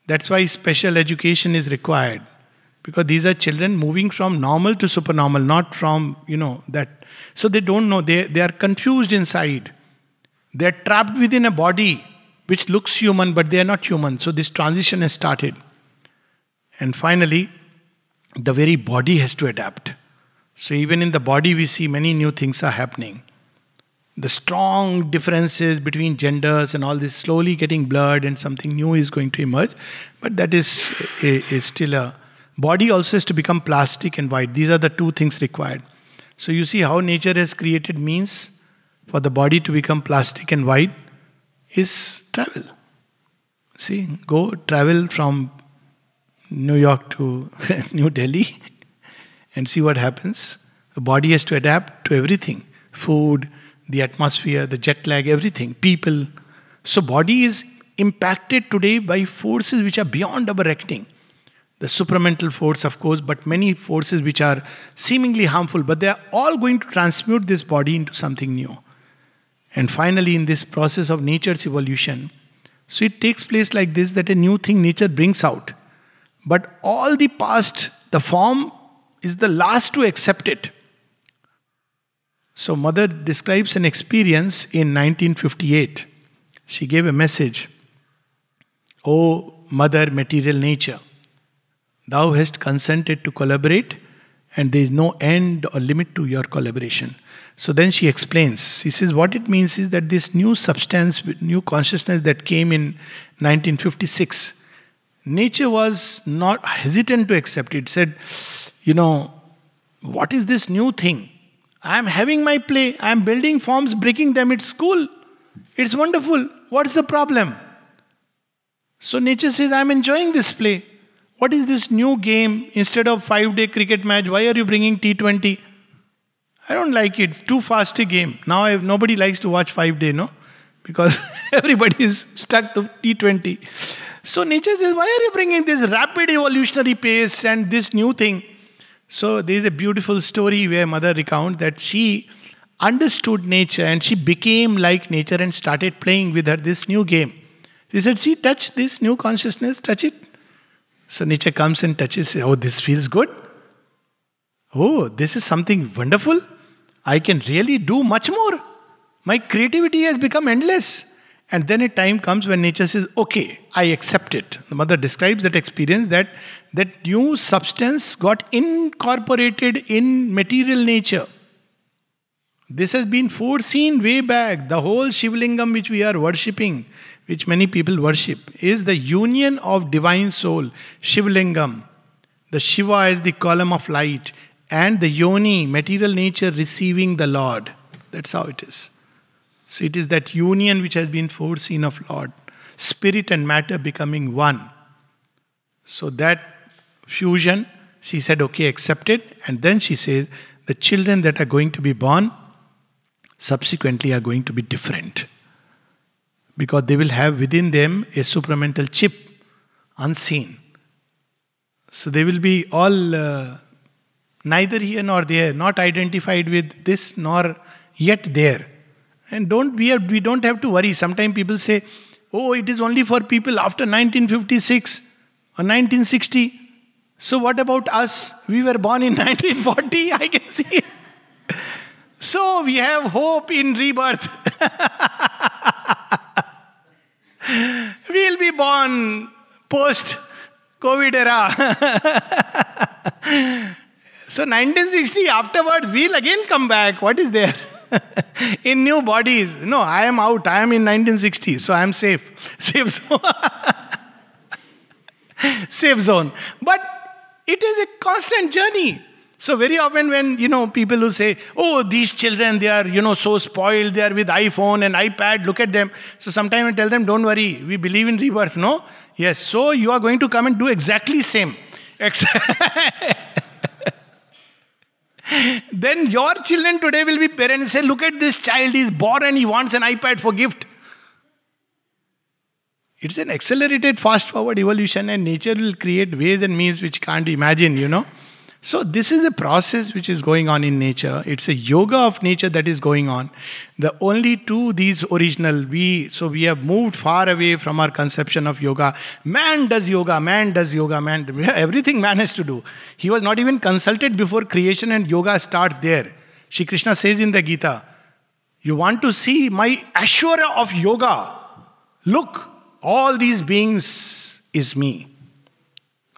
That's why special education is required. Because these are children moving from normal to supernormal, not from, you know, that. So they don't know, they, they are confused inside. They are trapped within a body which looks human, but they are not human. So this transition has started. And finally, the very body has to adapt. So even in the body, we see many new things are happening the strong differences between genders and all this slowly getting blurred and something new is going to emerge. But that is, is still a body also has to become plastic and white. These are the two things required. So you see how nature has created means for the body to become plastic and white is travel. See, go travel from New York to New Delhi and see what happens. The body has to adapt to everything food, the atmosphere, the jet lag, everything, people. So body is impacted today by forces which are beyond our reckoning. The supramental force, of course, but many forces which are seemingly harmful, but they are all going to transmute this body into something new. And finally, in this process of nature's evolution, so it takes place like this that a new thing nature brings out. But all the past, the form is the last to accept it. So, mother describes an experience in 1958. She gave a message O mother, material nature, thou hast consented to collaborate, and there is no end or limit to your collaboration. So then she explains. She says, What it means is that this new substance, new consciousness that came in 1956, nature was not hesitant to accept. It said, You know, what is this new thing? I'm having my play, I'm building forms, breaking them, it's cool, it's wonderful. What's the problem? So nature says, I'm enjoying this play. What is this new game? Instead of five day cricket match, why are you bringing T20? I don't like it. It's too fast a game. Now I, nobody likes to watch five day, no? Because everybody is stuck to T20. So nature says, why are you bringing this rapid evolutionary pace and this new thing? So there is a beautiful story where mother recounts that she understood nature and she became like nature and started playing with her this new game. She said, See, touch this new consciousness, touch it. So nature comes and touches, oh, this feels good. Oh, this is something wonderful. I can really do much more. My creativity has become endless. And then a time comes when nature says, okay, I accept it. The mother describes that experience that that new substance got incorporated in material nature. This has been foreseen way back. The whole Shivalingam, which we are worshipping, which many people worship, is the union of divine soul, Shivalingam. The Shiva is the column of light, and the yoni, material nature, receiving the Lord. That's how it is. So it is that union which has been foreseen of Lord, spirit and matter becoming one. So that fusion, she said, okay, accepted. And then she says, the children that are going to be born subsequently are going to be different. Because they will have within them a supramental chip, unseen. So they will be all uh, neither here nor there, not identified with this nor yet there. And don't we, we don't have to worry. Sometimes people say, oh, it is only for people after 1956 or 1960. So what about us? We were born in 1940, I can see. so we have hope in rebirth. we'll be born post COVID era. so 1960 afterwards, we'll again come back. What is there? in new bodies. No, I am out. I am in 1960, so I am safe. Safe zone. safe zone. But it is a constant journey. So very often when, you know, people who say, oh, these children, they are, you know, so spoiled, they are with iPhone and iPad, look at them. So sometimes I tell them, don't worry, we believe in rebirth, no? Yes, so you are going to come and do exactly same. then your children today will be parents say, look at this child, he's born and he wants an iPad for gift. It's an accelerated fast forward evolution and nature will create ways and means which can't imagine, you know. So, this is a process which is going on in nature. It's a yoga of nature that is going on. The only two, these original, we, so we have moved far away from our conception of yoga. Man does yoga, man does yoga, man, everything man has to do. He was not even consulted before creation, and yoga starts there. Shri Krishna says in the Gita, You want to see my Ashura of yoga? Look, all these beings is me.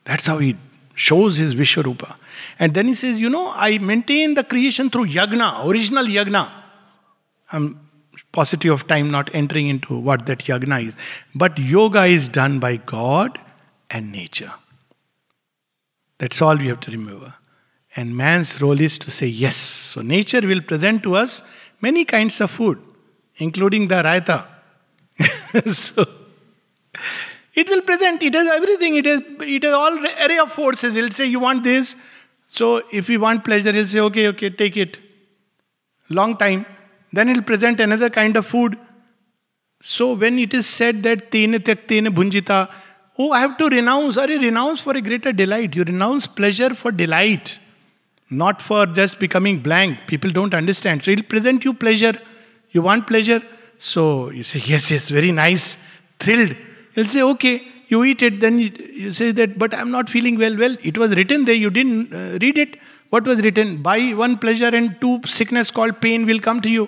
That's how he shows his Vishwarupa. And then he says, You know, I maintain the creation through yagna, original yagna. I'm positive of time not entering into what that yagna is. But yoga is done by God and nature. That's all we have to remember. And man's role is to say yes. So nature will present to us many kinds of food, including the raita. so it will present, it has everything, it has, it has all array of forces. It'll say, You want this? So if we want pleasure, he'll say, okay, okay, take it. Long time. Then he'll present another kind of food. So when it is said that tene tene bhunjita, oh, I have to renounce. Are you renounce for a greater delight? You renounce pleasure for delight, not for just becoming blank. People don't understand. So he'll present you pleasure. You want pleasure. So you say, yes, yes, very nice, thrilled. He'll say, okay you eat it, then you, you say that, but I'm not feeling well. Well, it was written there, you didn't uh, read it. What was written? By one pleasure and two sickness called pain will come to you.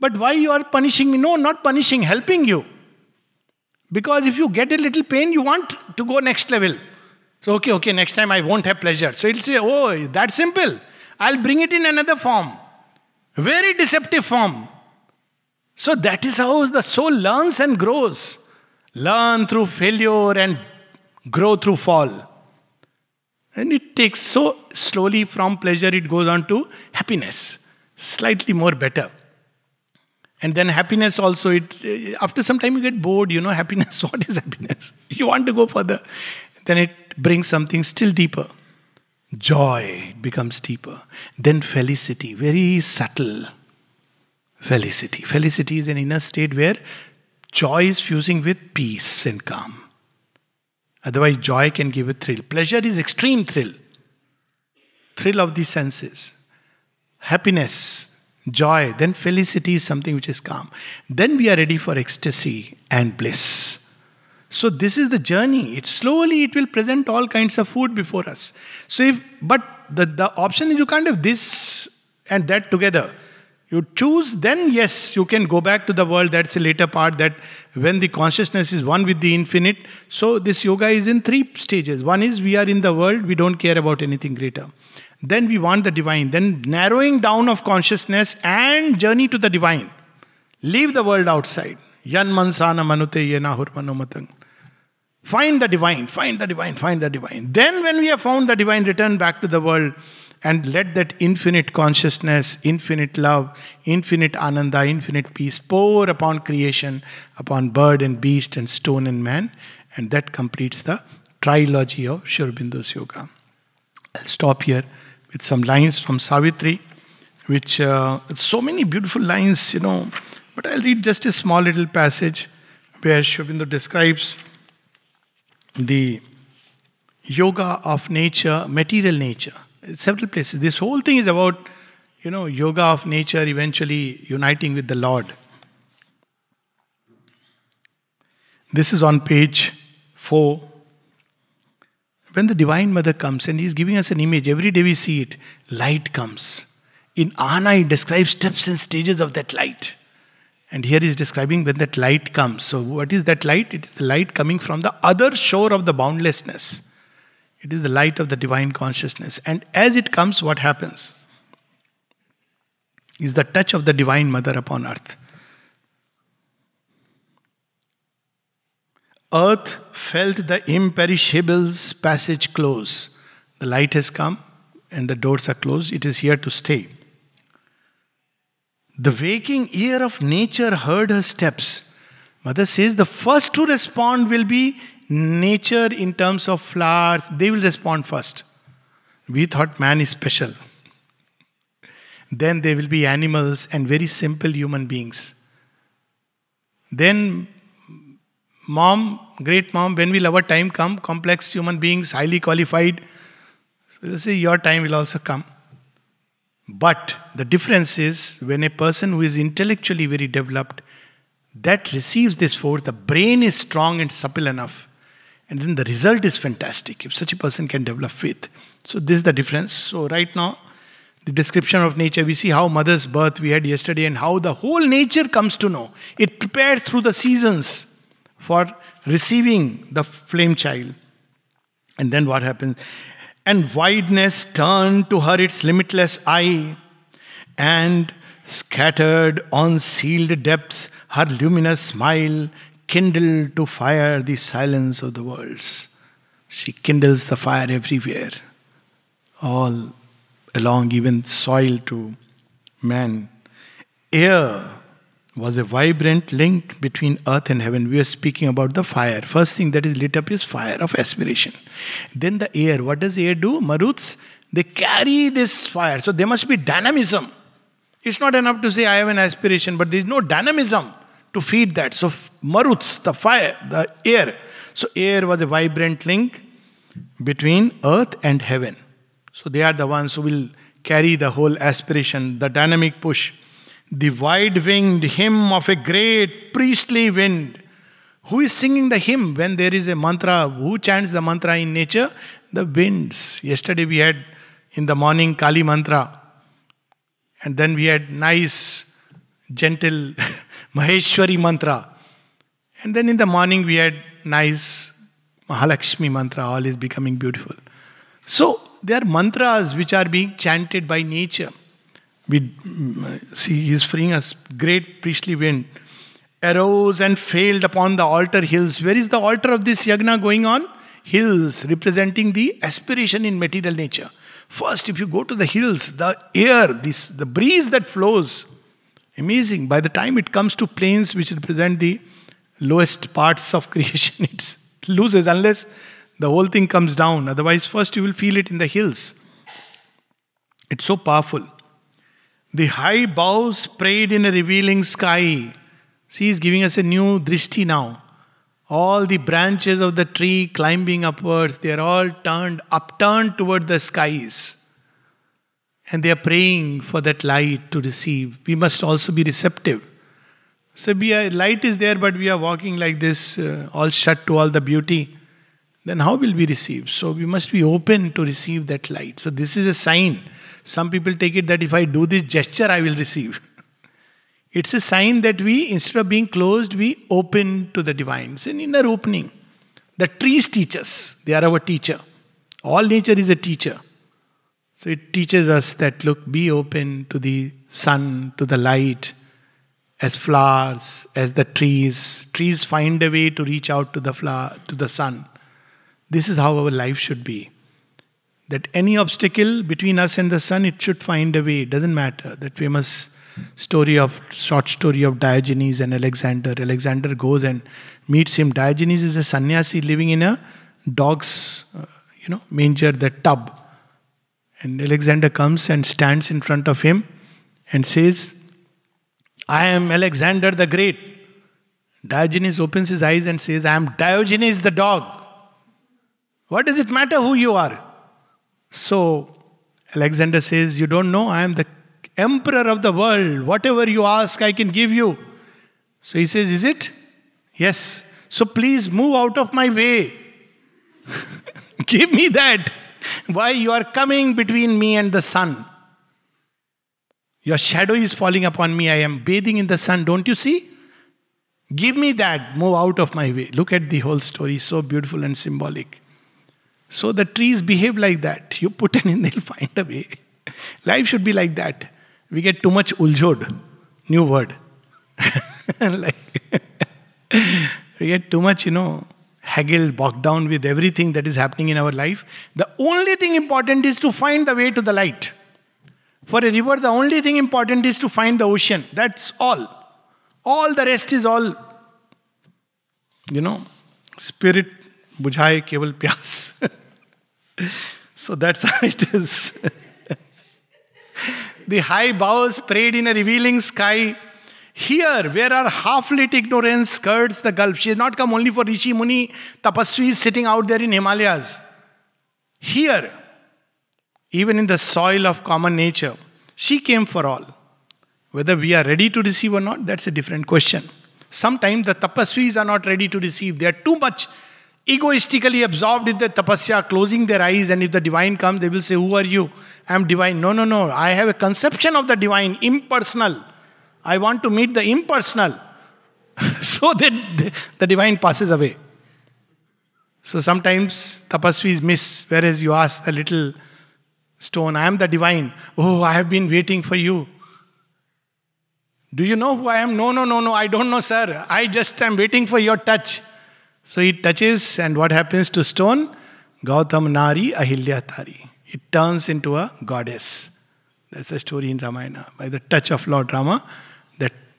But why you are punishing me? No, not punishing, helping you. Because if you get a little pain, you want to go next level. So, okay, okay, next time I won't have pleasure. So he'll say, oh, that's simple. I'll bring it in another form. Very deceptive form. So that is how the soul learns and grows learn through failure and grow through fall. And it takes so slowly from pleasure, it goes on to happiness, slightly more better. And then happiness also, it after some time you get bored, you know, happiness, what is happiness? You want to go further. Then it brings something still deeper. Joy becomes deeper. Then felicity, very subtle felicity. Felicity is an inner state where joy is fusing with peace and calm. Otherwise, joy can give a thrill. Pleasure is extreme thrill, thrill of the senses. Happiness, joy, then felicity is something which is calm. Then we are ready for ecstasy and bliss. So this is the journey. It slowly it will present all kinds of food before us. So if but the, the option is you can't have this and that together you choose, then yes, you can go back to the world. That's a later part that when the consciousness is one with the infinite. So, this yoga is in three stages. One is we are in the world, we don't care about anything greater. Then we want the divine. Then, narrowing down of consciousness and journey to the divine. Leave the world outside. Yan mansana manute yena matang. Find the divine, find the divine, find the divine. Then, when we have found the divine, return back to the world and let that infinite consciousness, infinite love, infinite ananda, infinite peace pour upon creation, upon bird and beast and stone and man, and that completes the trilogy of Shurabindu's Yoga. I'll stop here with some lines from Savitri, which uh, so many beautiful lines, you know. But I'll read just a small little passage where Shobindu describes the yoga of nature, material nature several places. This whole thing is about, you know, yoga of nature eventually uniting with the Lord. This is on page 4. When the Divine Mother comes and He is giving us an image, every day we see it, light comes. In Ana, He describes steps and stages of that light. And here he's describing when that light comes. So, what is that light? It is the light coming from the other shore of the boundlessness. It is the light of the divine consciousness. And as it comes, what happens? Is the touch of the divine mother upon earth. Earth felt the imperishable's passage close. The light has come and the doors are closed. It is here to stay. The waking ear of nature heard her steps. Mother says the first to respond will be nature in terms of flowers, they will respond first. We thought man is special. Then they will be animals and very simple human beings. Then, mom, great mom, when will our time come? Complex human beings, highly qualified. So you say your time will also come. But the difference is when a person who is intellectually very developed, that receives this force, the brain is strong and supple enough and then the result is fantastic if such a person can develop faith. So this is the difference. So right now, the description of nature, we see how mother's birth we had yesterday and how the whole nature comes to know. It prepares through the seasons for receiving the flame child. And then what happens? And wideness turned to her its limitless eye, and scattered on sealed depths her luminous smile kindle to fire the silence of the worlds. She kindles the fire everywhere, all along, even soil to man. Air was a vibrant link between earth and heaven. We are speaking about the fire. First thing that is lit up is fire of aspiration. Then the air. What does air do? Maruts, they carry this fire. So there must be dynamism. It's not enough to say, I have an aspiration, but there is no dynamism to feed that. So maruts, the fire, the air. So air was a vibrant link between earth and heaven. So they are the ones who will carry the whole aspiration, the dynamic push. The wide winged hymn of a great priestly wind. Who is singing the hymn when there is a mantra? Who chants the mantra in nature? The winds. Yesterday we had in the morning Kali mantra. And then we had nice, gentle Maheshwari mantra. And then in the morning we had nice Mahalakshmi mantra, all is becoming beautiful. So there are mantras which are being chanted by nature. We mm, see he is freeing us, great priestly wind. Arose and failed upon the altar hills. Where is the altar of this yagna going on? Hills, representing the aspiration in material nature. First, if you go to the hills, the air, this the breeze that flows Amazing. By the time it comes to planes which represent the lowest parts of creation, it loses unless the whole thing comes down. Otherwise, first you will feel it in the hills. It's so powerful. The high boughs prayed in a revealing sky. She is giving us a new drishti now. All the branches of the tree climbing upwards, they are all turned upturned toward the skies and they are praying for that light to receive. We must also be receptive. So we are, light is there, but we are walking like this, uh, all shut to all the beauty. Then how will we receive? So we must be open to receive that light. So this is a sign. Some people take it that if I do this gesture, I will receive. It's a sign that we, instead of being closed, we open to the divine. It's an inner opening. The trees teach us, they are our teacher. All nature is a teacher. So it teaches us that look, be open to the sun, to the light, as flowers, as the trees. Trees find a way to reach out to the flower, to the sun. This is how our life should be. That any obstacle between us and the sun, it should find a way. It doesn't matter. That famous story of short story of Diogenes and Alexander. Alexander goes and meets him. Diogenes is a sannyasi living in a dog's, uh, you know, manger, the tub and Alexander comes and stands in front of him and says, I am Alexander the Great. Diogenes opens his eyes and says, I am Diogenes the dog. What does it matter who you are? So Alexander says, You don't know, I am the emperor of the world. Whatever you ask, I can give you. So he says, Is it? Yes. So please move out of my way. give me that. Why you are coming between me and the sun? Your shadow is falling upon me. I am bathing in the sun. Don't you see? Give me that. Move out of my way. Look at the whole story. So beautiful and symbolic. So the trees behave like that. You put an in, they'll find a way. Life should be like that. We get too much uljod. New word. like, we get too much, you know, haggled, bogged down with everything that is happening in our life. The only thing important is to find the way to the light. For a river, the only thing important is to find the ocean. That's all. All the rest is all, you know, spirit बुझाए केवल प्यास so that's how it is the high bowers prayed in a revealing sky here, where our half-lit ignorance skirts the gulf, she has not come only for Rishi Muni, Tapasvis sitting out there in Himalayas. Here, even in the soil of common nature, she came for all. Whether we are ready to receive or not, that's a different question. Sometimes the tapasvis are not ready to receive. They are too much egoistically absorbed in the tapasya, closing their eyes, and if the divine comes, they will say, Who are you? I am divine. No, no, no. I have a conception of the divine, impersonal. I want to meet the impersonal. so that the divine passes away. So sometimes tapasvis miss, whereas you ask the little stone, I am the divine. Oh, I have been waiting for you. Do you know who I am? No, no, no, no, I don't know, sir. I just am waiting for your touch. So it touches, and what happens to stone? Gautam Nari Ahilya Tari. It turns into a goddess. That's the story in Ramayana. By the touch of Lord Rama,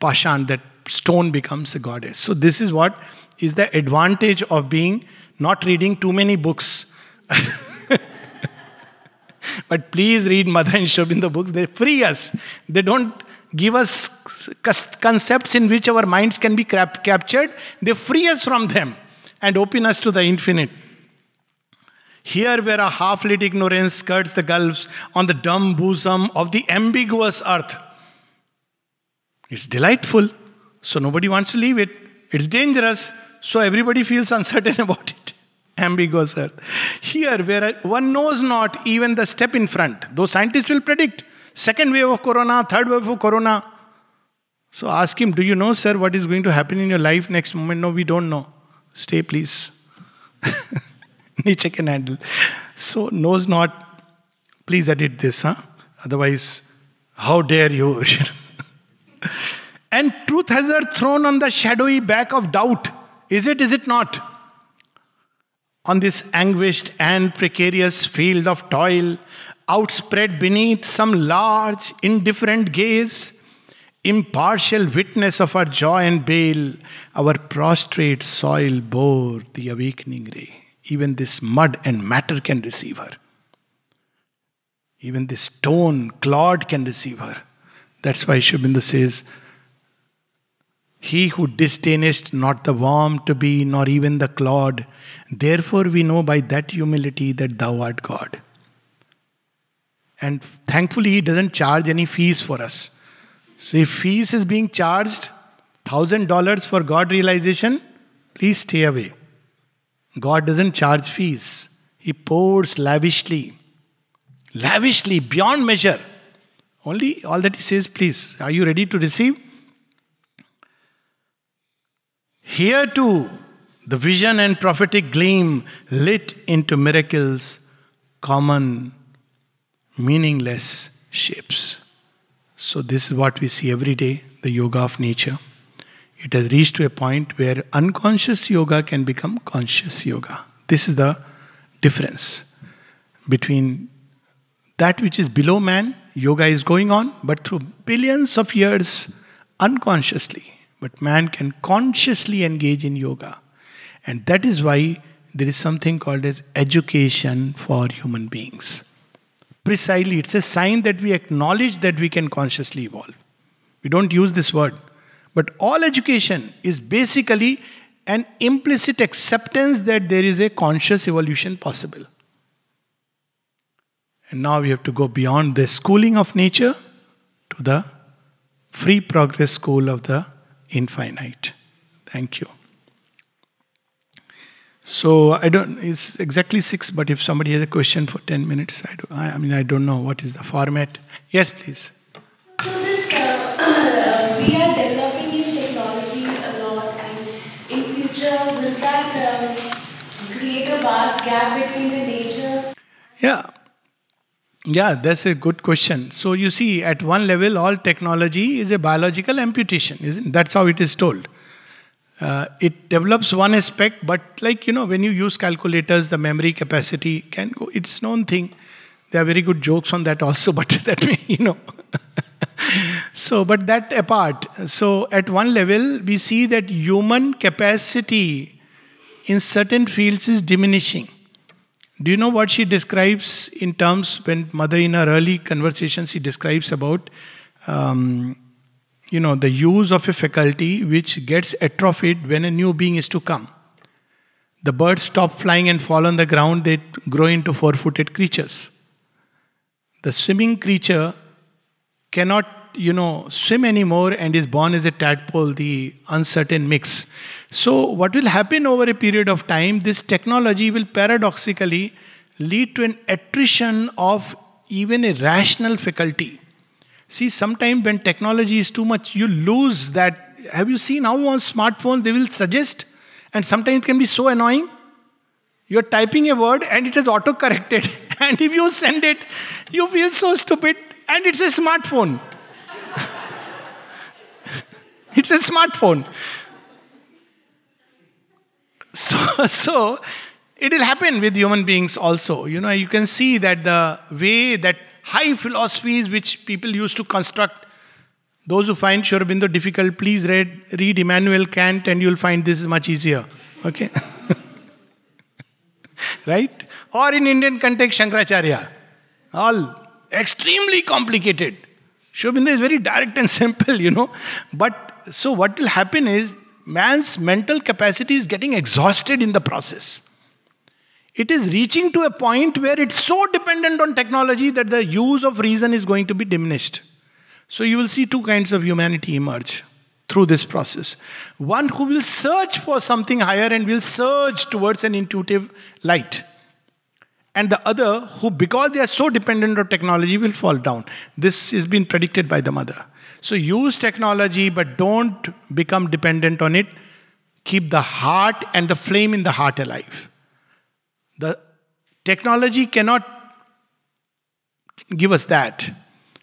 Pashan, that stone becomes a goddess. So, this is what is the advantage of being not reading too many books. but please read Mother and the books. They free us. They don't give us concepts in which our minds can be captured. They free us from them and open us to the infinite. Here, where a half lit ignorance skirts the gulfs on the dumb bosom of the ambiguous earth. It's delightful, so nobody wants to leave it. It's dangerous, so everybody feels uncertain about it. Ambiguous earth. Here, where one knows not even the step in front, though scientists will predict second wave of corona, third wave of corona. So ask him, Do you know, sir, what is going to happen in your life next moment? No, we don't know. Stay, please. Nietzsche can handle. So, knows not. Please edit this, huh? Otherwise, how dare you? And truth has her thrown on the shadowy back of doubt. Is it, is it not? On this anguished and precarious field of toil, outspread beneath some large, indifferent gaze, impartial witness of our joy and bale, our prostrate soil bore the awakening ray. Even this mud and matter can receive her. Even this stone, clod can receive her. That's why Shubhinda says, He who disdainest not the worm to be, nor even the clod, therefore we know by that humility that thou art God. And thankfully, he doesn't charge any fees for us. So if fees is being charged, $1,000 for God realization, please stay away. God doesn't charge fees, He pours lavishly, lavishly, beyond measure. Only all that he says, please, are you ready to receive? Here too, the vision and prophetic gleam lit into miracles, common, meaningless shapes. So, this is what we see every day the yoga of nature. It has reached to a point where unconscious yoga can become conscious yoga. This is the difference between that which is below man yoga is going on, but through billions of years unconsciously. But man can consciously engage in yoga. And that is why there is something called as education for human beings. Precisely, it's a sign that we acknowledge that we can consciously evolve. We don't use this word. But all education is basically an implicit acceptance that there is a conscious evolution possible. And now we have to go beyond the schooling of nature to the free progress school of the infinite. Thank you. So I don't. It's exactly six. But if somebody has a question for ten minutes, I, do, I, I mean I don't know what is the format. Yes, please. So this, uh, uh, we are developing this technology a lot, and in future will that um, create a vast gap between the nature? Yeah. Yeah, that's a good question. So you see, at one level, all technology is a biological amputation, isn't? That's how it is told. Uh, it develops one aspect, but like you know, when you use calculators, the memory capacity can go. It's known thing. There are very good jokes on that also, but that may you know. so, but that apart. So, at one level, we see that human capacity in certain fields is diminishing. Do you know what she describes in terms when mother in her early conversations she describes about um, you know the use of a faculty which gets atrophied when a new being is to come. The birds stop flying and fall on the ground, they grow into four-footed creatures. The swimming creature cannot, you know, swim anymore and is born as a tadpole, the uncertain mix. So, what will happen over a period of time, this technology will paradoxically lead to an attrition of even a rational faculty. See, sometimes when technology is too much, you lose that. Have you seen how on smartphone they will suggest? And sometimes it can be so annoying. You're typing a word and it is auto corrected. and if you send it, you feel so stupid. And it's a smartphone. it's a smartphone. So, so it will happen with human beings also. You know, you can see that the way that high philosophies which people used to construct, those who find Shurabindo difficult, please read, read Immanuel Kant and you'll find this is much easier. Okay? right? Or in Indian context, Shankaracharya. All extremely complicated. Shobinda is very direct and simple, you know. But so what will happen is man's mental capacity is getting exhausted in the process. It is reaching to a point where it's so dependent on technology that the use of reason is going to be diminished. So you will see two kinds of humanity emerge through this process. One who will search for something higher and will surge towards an intuitive light. And the other who, because they are so dependent on technology, will fall down. This has been predicted by the mother. So use technology, but don't become dependent on it. Keep the heart and the flame in the heart alive. The technology cannot give us that.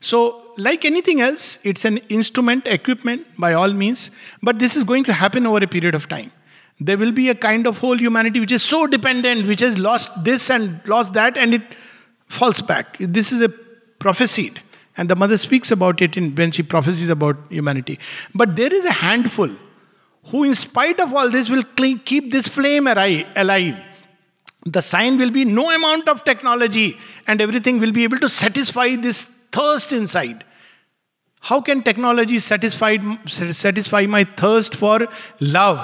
So, like anything else, it's an instrument, equipment by all means, but this is going to happen over a period of time. There will be a kind of whole humanity which is so dependent, which has lost this and lost that, and it falls back. This is a prophesied. And the mother speaks about it in, when she prophesies about humanity. But there is a handful who, in spite of all this, will cling, keep this flame alive. The sign will be no amount of technology and everything will be able to satisfy this thirst inside. How can technology satisfy, satisfy my thirst for love?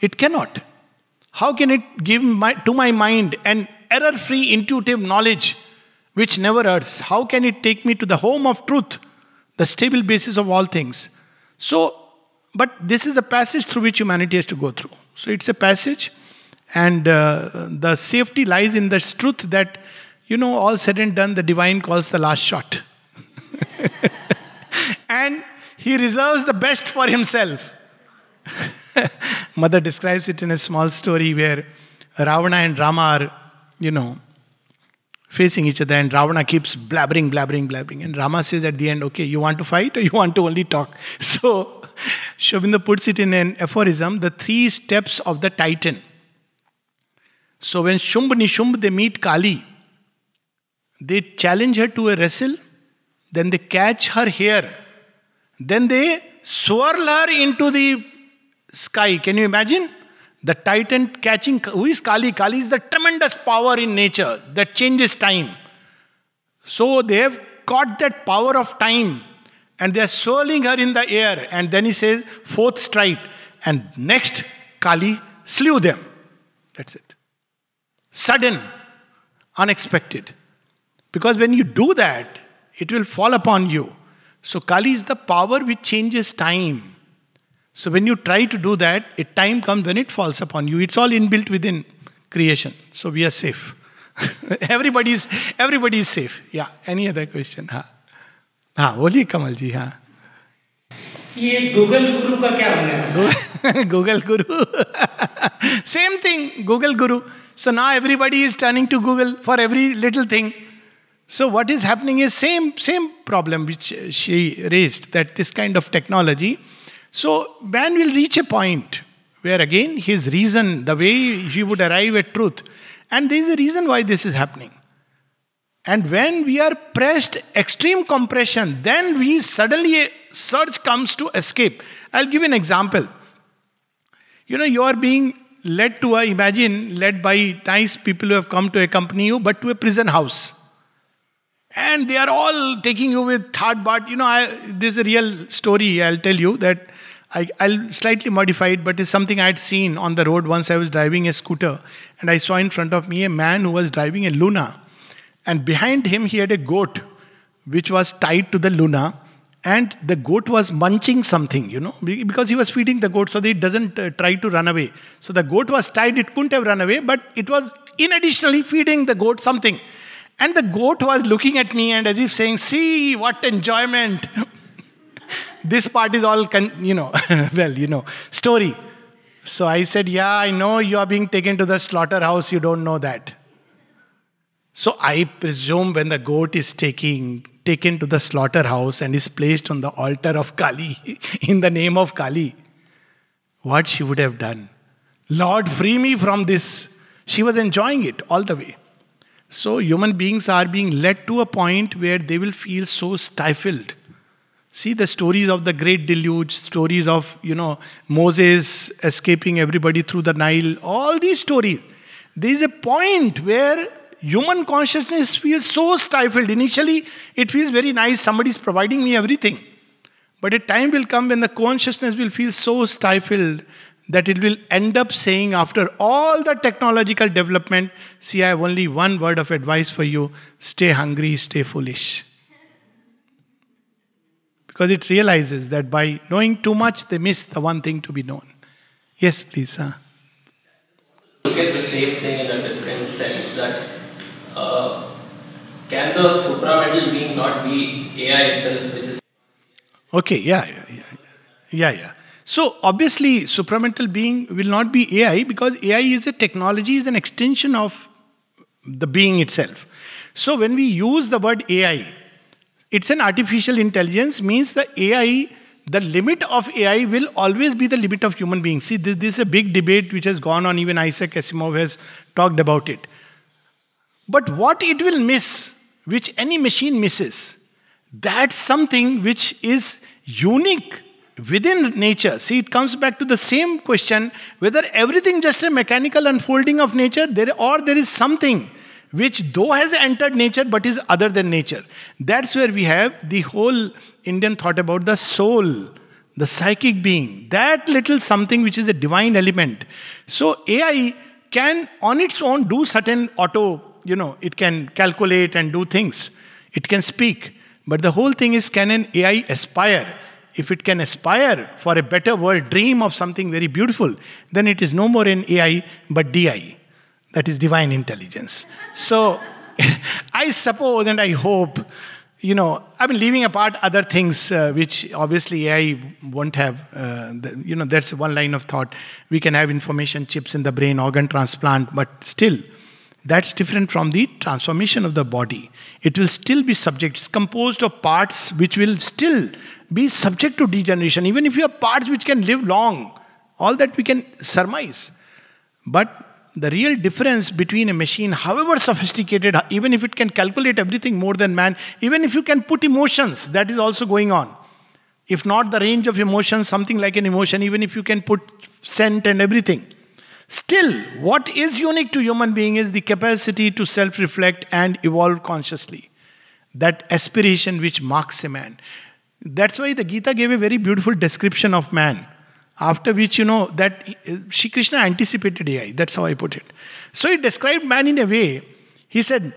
It cannot. How can it give my, to my mind an error free intuitive knowledge which never errs. How can it take me to the home of truth, the stable basis of all things? So, but this is a passage through which humanity has to go through. So it's a passage, and uh, the safety lies in this truth that, you know, all said and done, the divine calls the last shot. and he reserves the best for himself. Mother describes it in a small story where Ravana and Rama are, you know, facing each other, and Ravana keeps blabbering, blabbering, blabbering. And Rama says at the end, Okay, you want to fight or you want to only talk? So, Shobinda puts it in an aphorism the three steps of the Titan. So, when Shumb Nishumb they meet Kali, they challenge her to a wrestle, then they catch her hair, then they swirl her into the sky. Can you imagine? The titan catching, who is Kali? Kali is the tremendous power in nature that changes time. So they have got that power of time and they are swirling her in the air. And then he says, fourth strike. And next, Kali slew them. That's it. Sudden, unexpected. Because when you do that, it will fall upon you. So, Kali is the power which changes time. So when you try to do that, a time comes when it falls upon you. It's all inbuilt within creation. So we are safe. everybody's everybody is safe. Yeah. Any other question? हाँ हाँ Only कमल जी हाँ ये Google Guru. का क्या होना Google गुरु same thing Google guru so now everybody is turning to So what is happening is same same problem which she raised that this kind of technology so, man will reach a point where again his reason, the way he would arrive at truth, and there is a reason why this is happening. And when we are pressed extreme compression, then we suddenly a surge comes to escape. I'll give an example. You know, you are being led to, a imagine, led by nice people who have come to accompany you, but to a prison house. And they are all taking you with thought. But You know, I, this is a real story I'll tell you that I, will slightly modify it, but it's something I had seen on the road once I was driving a scooter and I saw in front of me a man who was driving a Luna. And behind him, he had a goat which was tied to the Luna. And the goat was munching something, you know, because he was feeding the goat so that it doesn't uh, try to run away. So the goat was tied, it couldn't have run away, but it was in additionally feeding the goat something. And the goat was looking at me and as if saying, See, what enjoyment! this part is all, con- you know, well, you know, story. So I said, Yeah, I know you are being taken to the slaughterhouse, you don't know that. So I presume when the goat is taking, taken to the slaughterhouse and is placed on the altar of Kali, in the name of Kali, what she would have done. Lord, free me from this. She was enjoying it all the way. So human beings are being led to a point where they will feel so stifled See the stories of the great deluge, stories of, you know, Moses escaping everybody through the Nile, all these stories. There is a point where human consciousness feels so stifled. Initially, it feels very nice, somebody is providing me everything. But a time will come when the consciousness will feel so stifled that it will end up saying, after all the technological development, see, I have only one word of advice for you stay hungry, stay foolish because it realizes that by knowing too much, they miss the one thing to be known. Yes, please, sir. Look at the same thing in a different sense that uh, can the supramental being not be AI itself, which is. Okay, yeah, yeah, yeah. yeah. So obviously, supramental being will not be AI because AI is a technology, is an extension of the being itself. So when we use the word AI, it's an artificial intelligence, means the AI, the limit of AI will always be the limit of human beings. See, this, this is a big debate which has gone on, even Isaac Asimov has talked about it. But what it will miss, which any machine misses, that's something which is unique within nature. See, it comes back to the same question whether everything just a mechanical unfolding of nature, there, or there is something which though has entered nature but is other than nature. That's where we have the whole Indian thought about the soul, the psychic being, that little something which is a divine element. So AI can on its own do certain auto, you know, it can calculate and do things, it can speak. But the whole thing is can an AI aspire? If it can aspire for a better world, dream of something very beautiful, then it is no more an AI but DI. That is divine intelligence. So I suppose and I hope, you know, I mean, leaving apart other things, uh, which obviously AI won't have, uh, the, you know, that's one line of thought. We can have information chips in the brain, organ transplant, but still, that's different from the transformation of the body. It will still be subject, it's composed of parts which will still be subject to degeneration, even if you have parts which can live long. All that we can surmise. But the real difference between a machine, however sophisticated, even if it can calculate everything more than man, even if you can put emotions, that is also going on. If not the range of emotions, something like an emotion, even if you can put scent and everything. Still, what is unique to human being is the capacity to self-reflect and evolve consciously. That aspiration which marks a man. That's why the Gita gave a very beautiful description of man. After which, you know, that uh, Shri Krishna anticipated AI. That's how I put it. So he described man in a way. He said,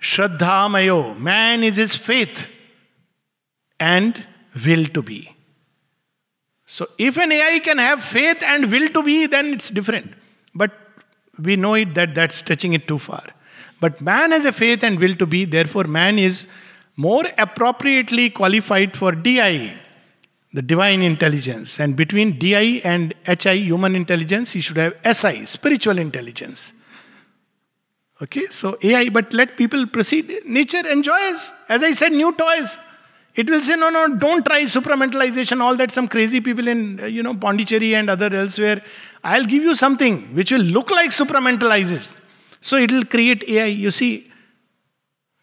"Shraddha mayo, man is his faith and will to be. So if an AI can have faith and will to be, then it's different. But we know it that that's stretching it too far. But man has a faith and will to be, therefore, man is more appropriately qualified for DI the divine intelligence. And between DI and HI, human intelligence, you should have SI, spiritual intelligence. Okay, so AI, but let people proceed. Nature enjoys. As I said, new toys. It will say, no, no, don't try supramentalization, all that. Some crazy people in, you know, Pondicherry and other elsewhere. I'll give you something which will look like supramentalization. So it will create AI. You see,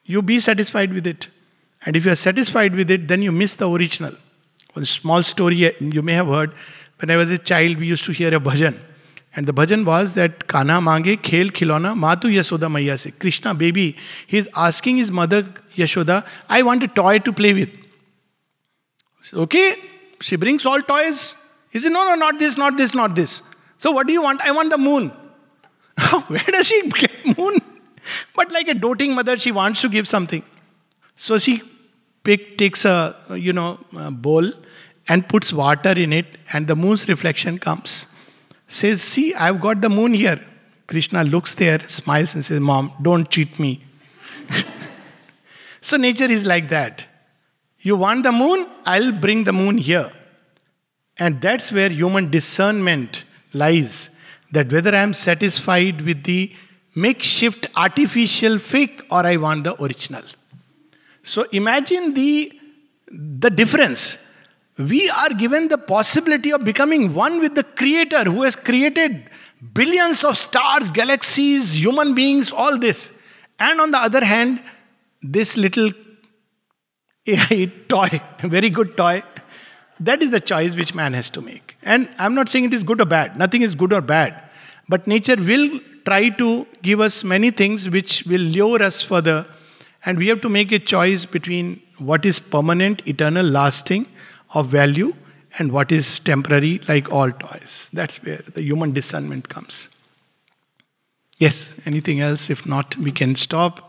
you be satisfied with it. And if you are satisfied with it, then you miss the original. A small story you may have heard. When I was a child, we used to hear a bhajan. And the bhajan was that Kana Mange Khel Khilona Matu Yasoda Maya se. Krishna, baby, he is asking his mother Yashoda, I want a toy to play with. okay, she brings all toys. He said, No, no, not this, not this, not this. So what do you want? I want the moon. Where does she get moon? But like a doting mother, she wants to give something. So she pick, takes a you know a bowl and puts water in it, and the moon's reflection comes. Says, See, I've got the moon here. Krishna looks there, smiles, and says, Mom, don't cheat me. so nature is like that. You want the moon? I'll bring the moon here. And that's where human discernment lies that whether I am satisfied with the makeshift artificial fake or I want the original. So imagine the, the difference we are given the possibility of becoming one with the Creator who has created billions of stars, galaxies, human beings, all this. And on the other hand, this little AI toy, very good toy, that is the choice which man has to make. And I'm not saying it is good or bad, nothing is good or bad. But nature will try to give us many things which will lure us further. And we have to make a choice between what is permanent, eternal, lasting, of value and what is temporary, like all toys. That's where the human discernment comes. Yes, anything else? If not, we can stop.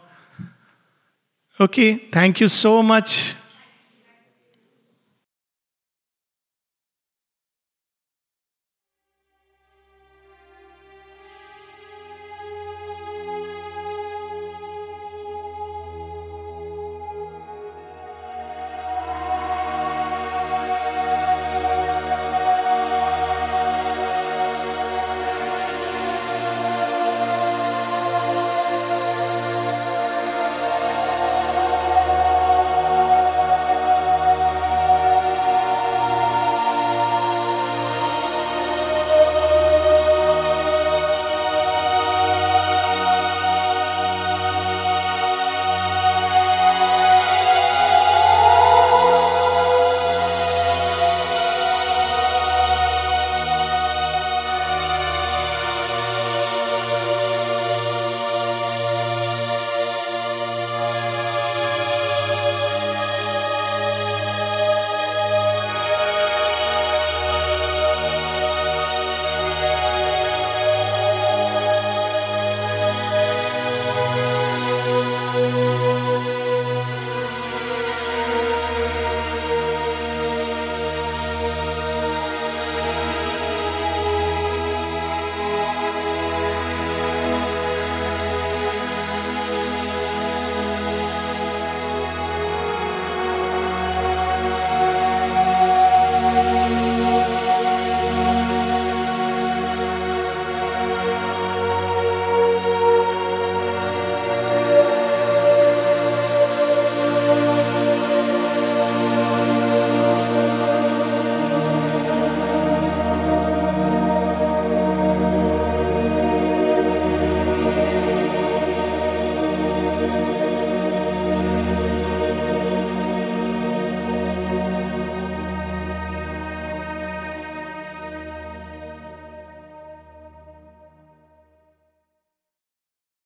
Okay, thank you so much.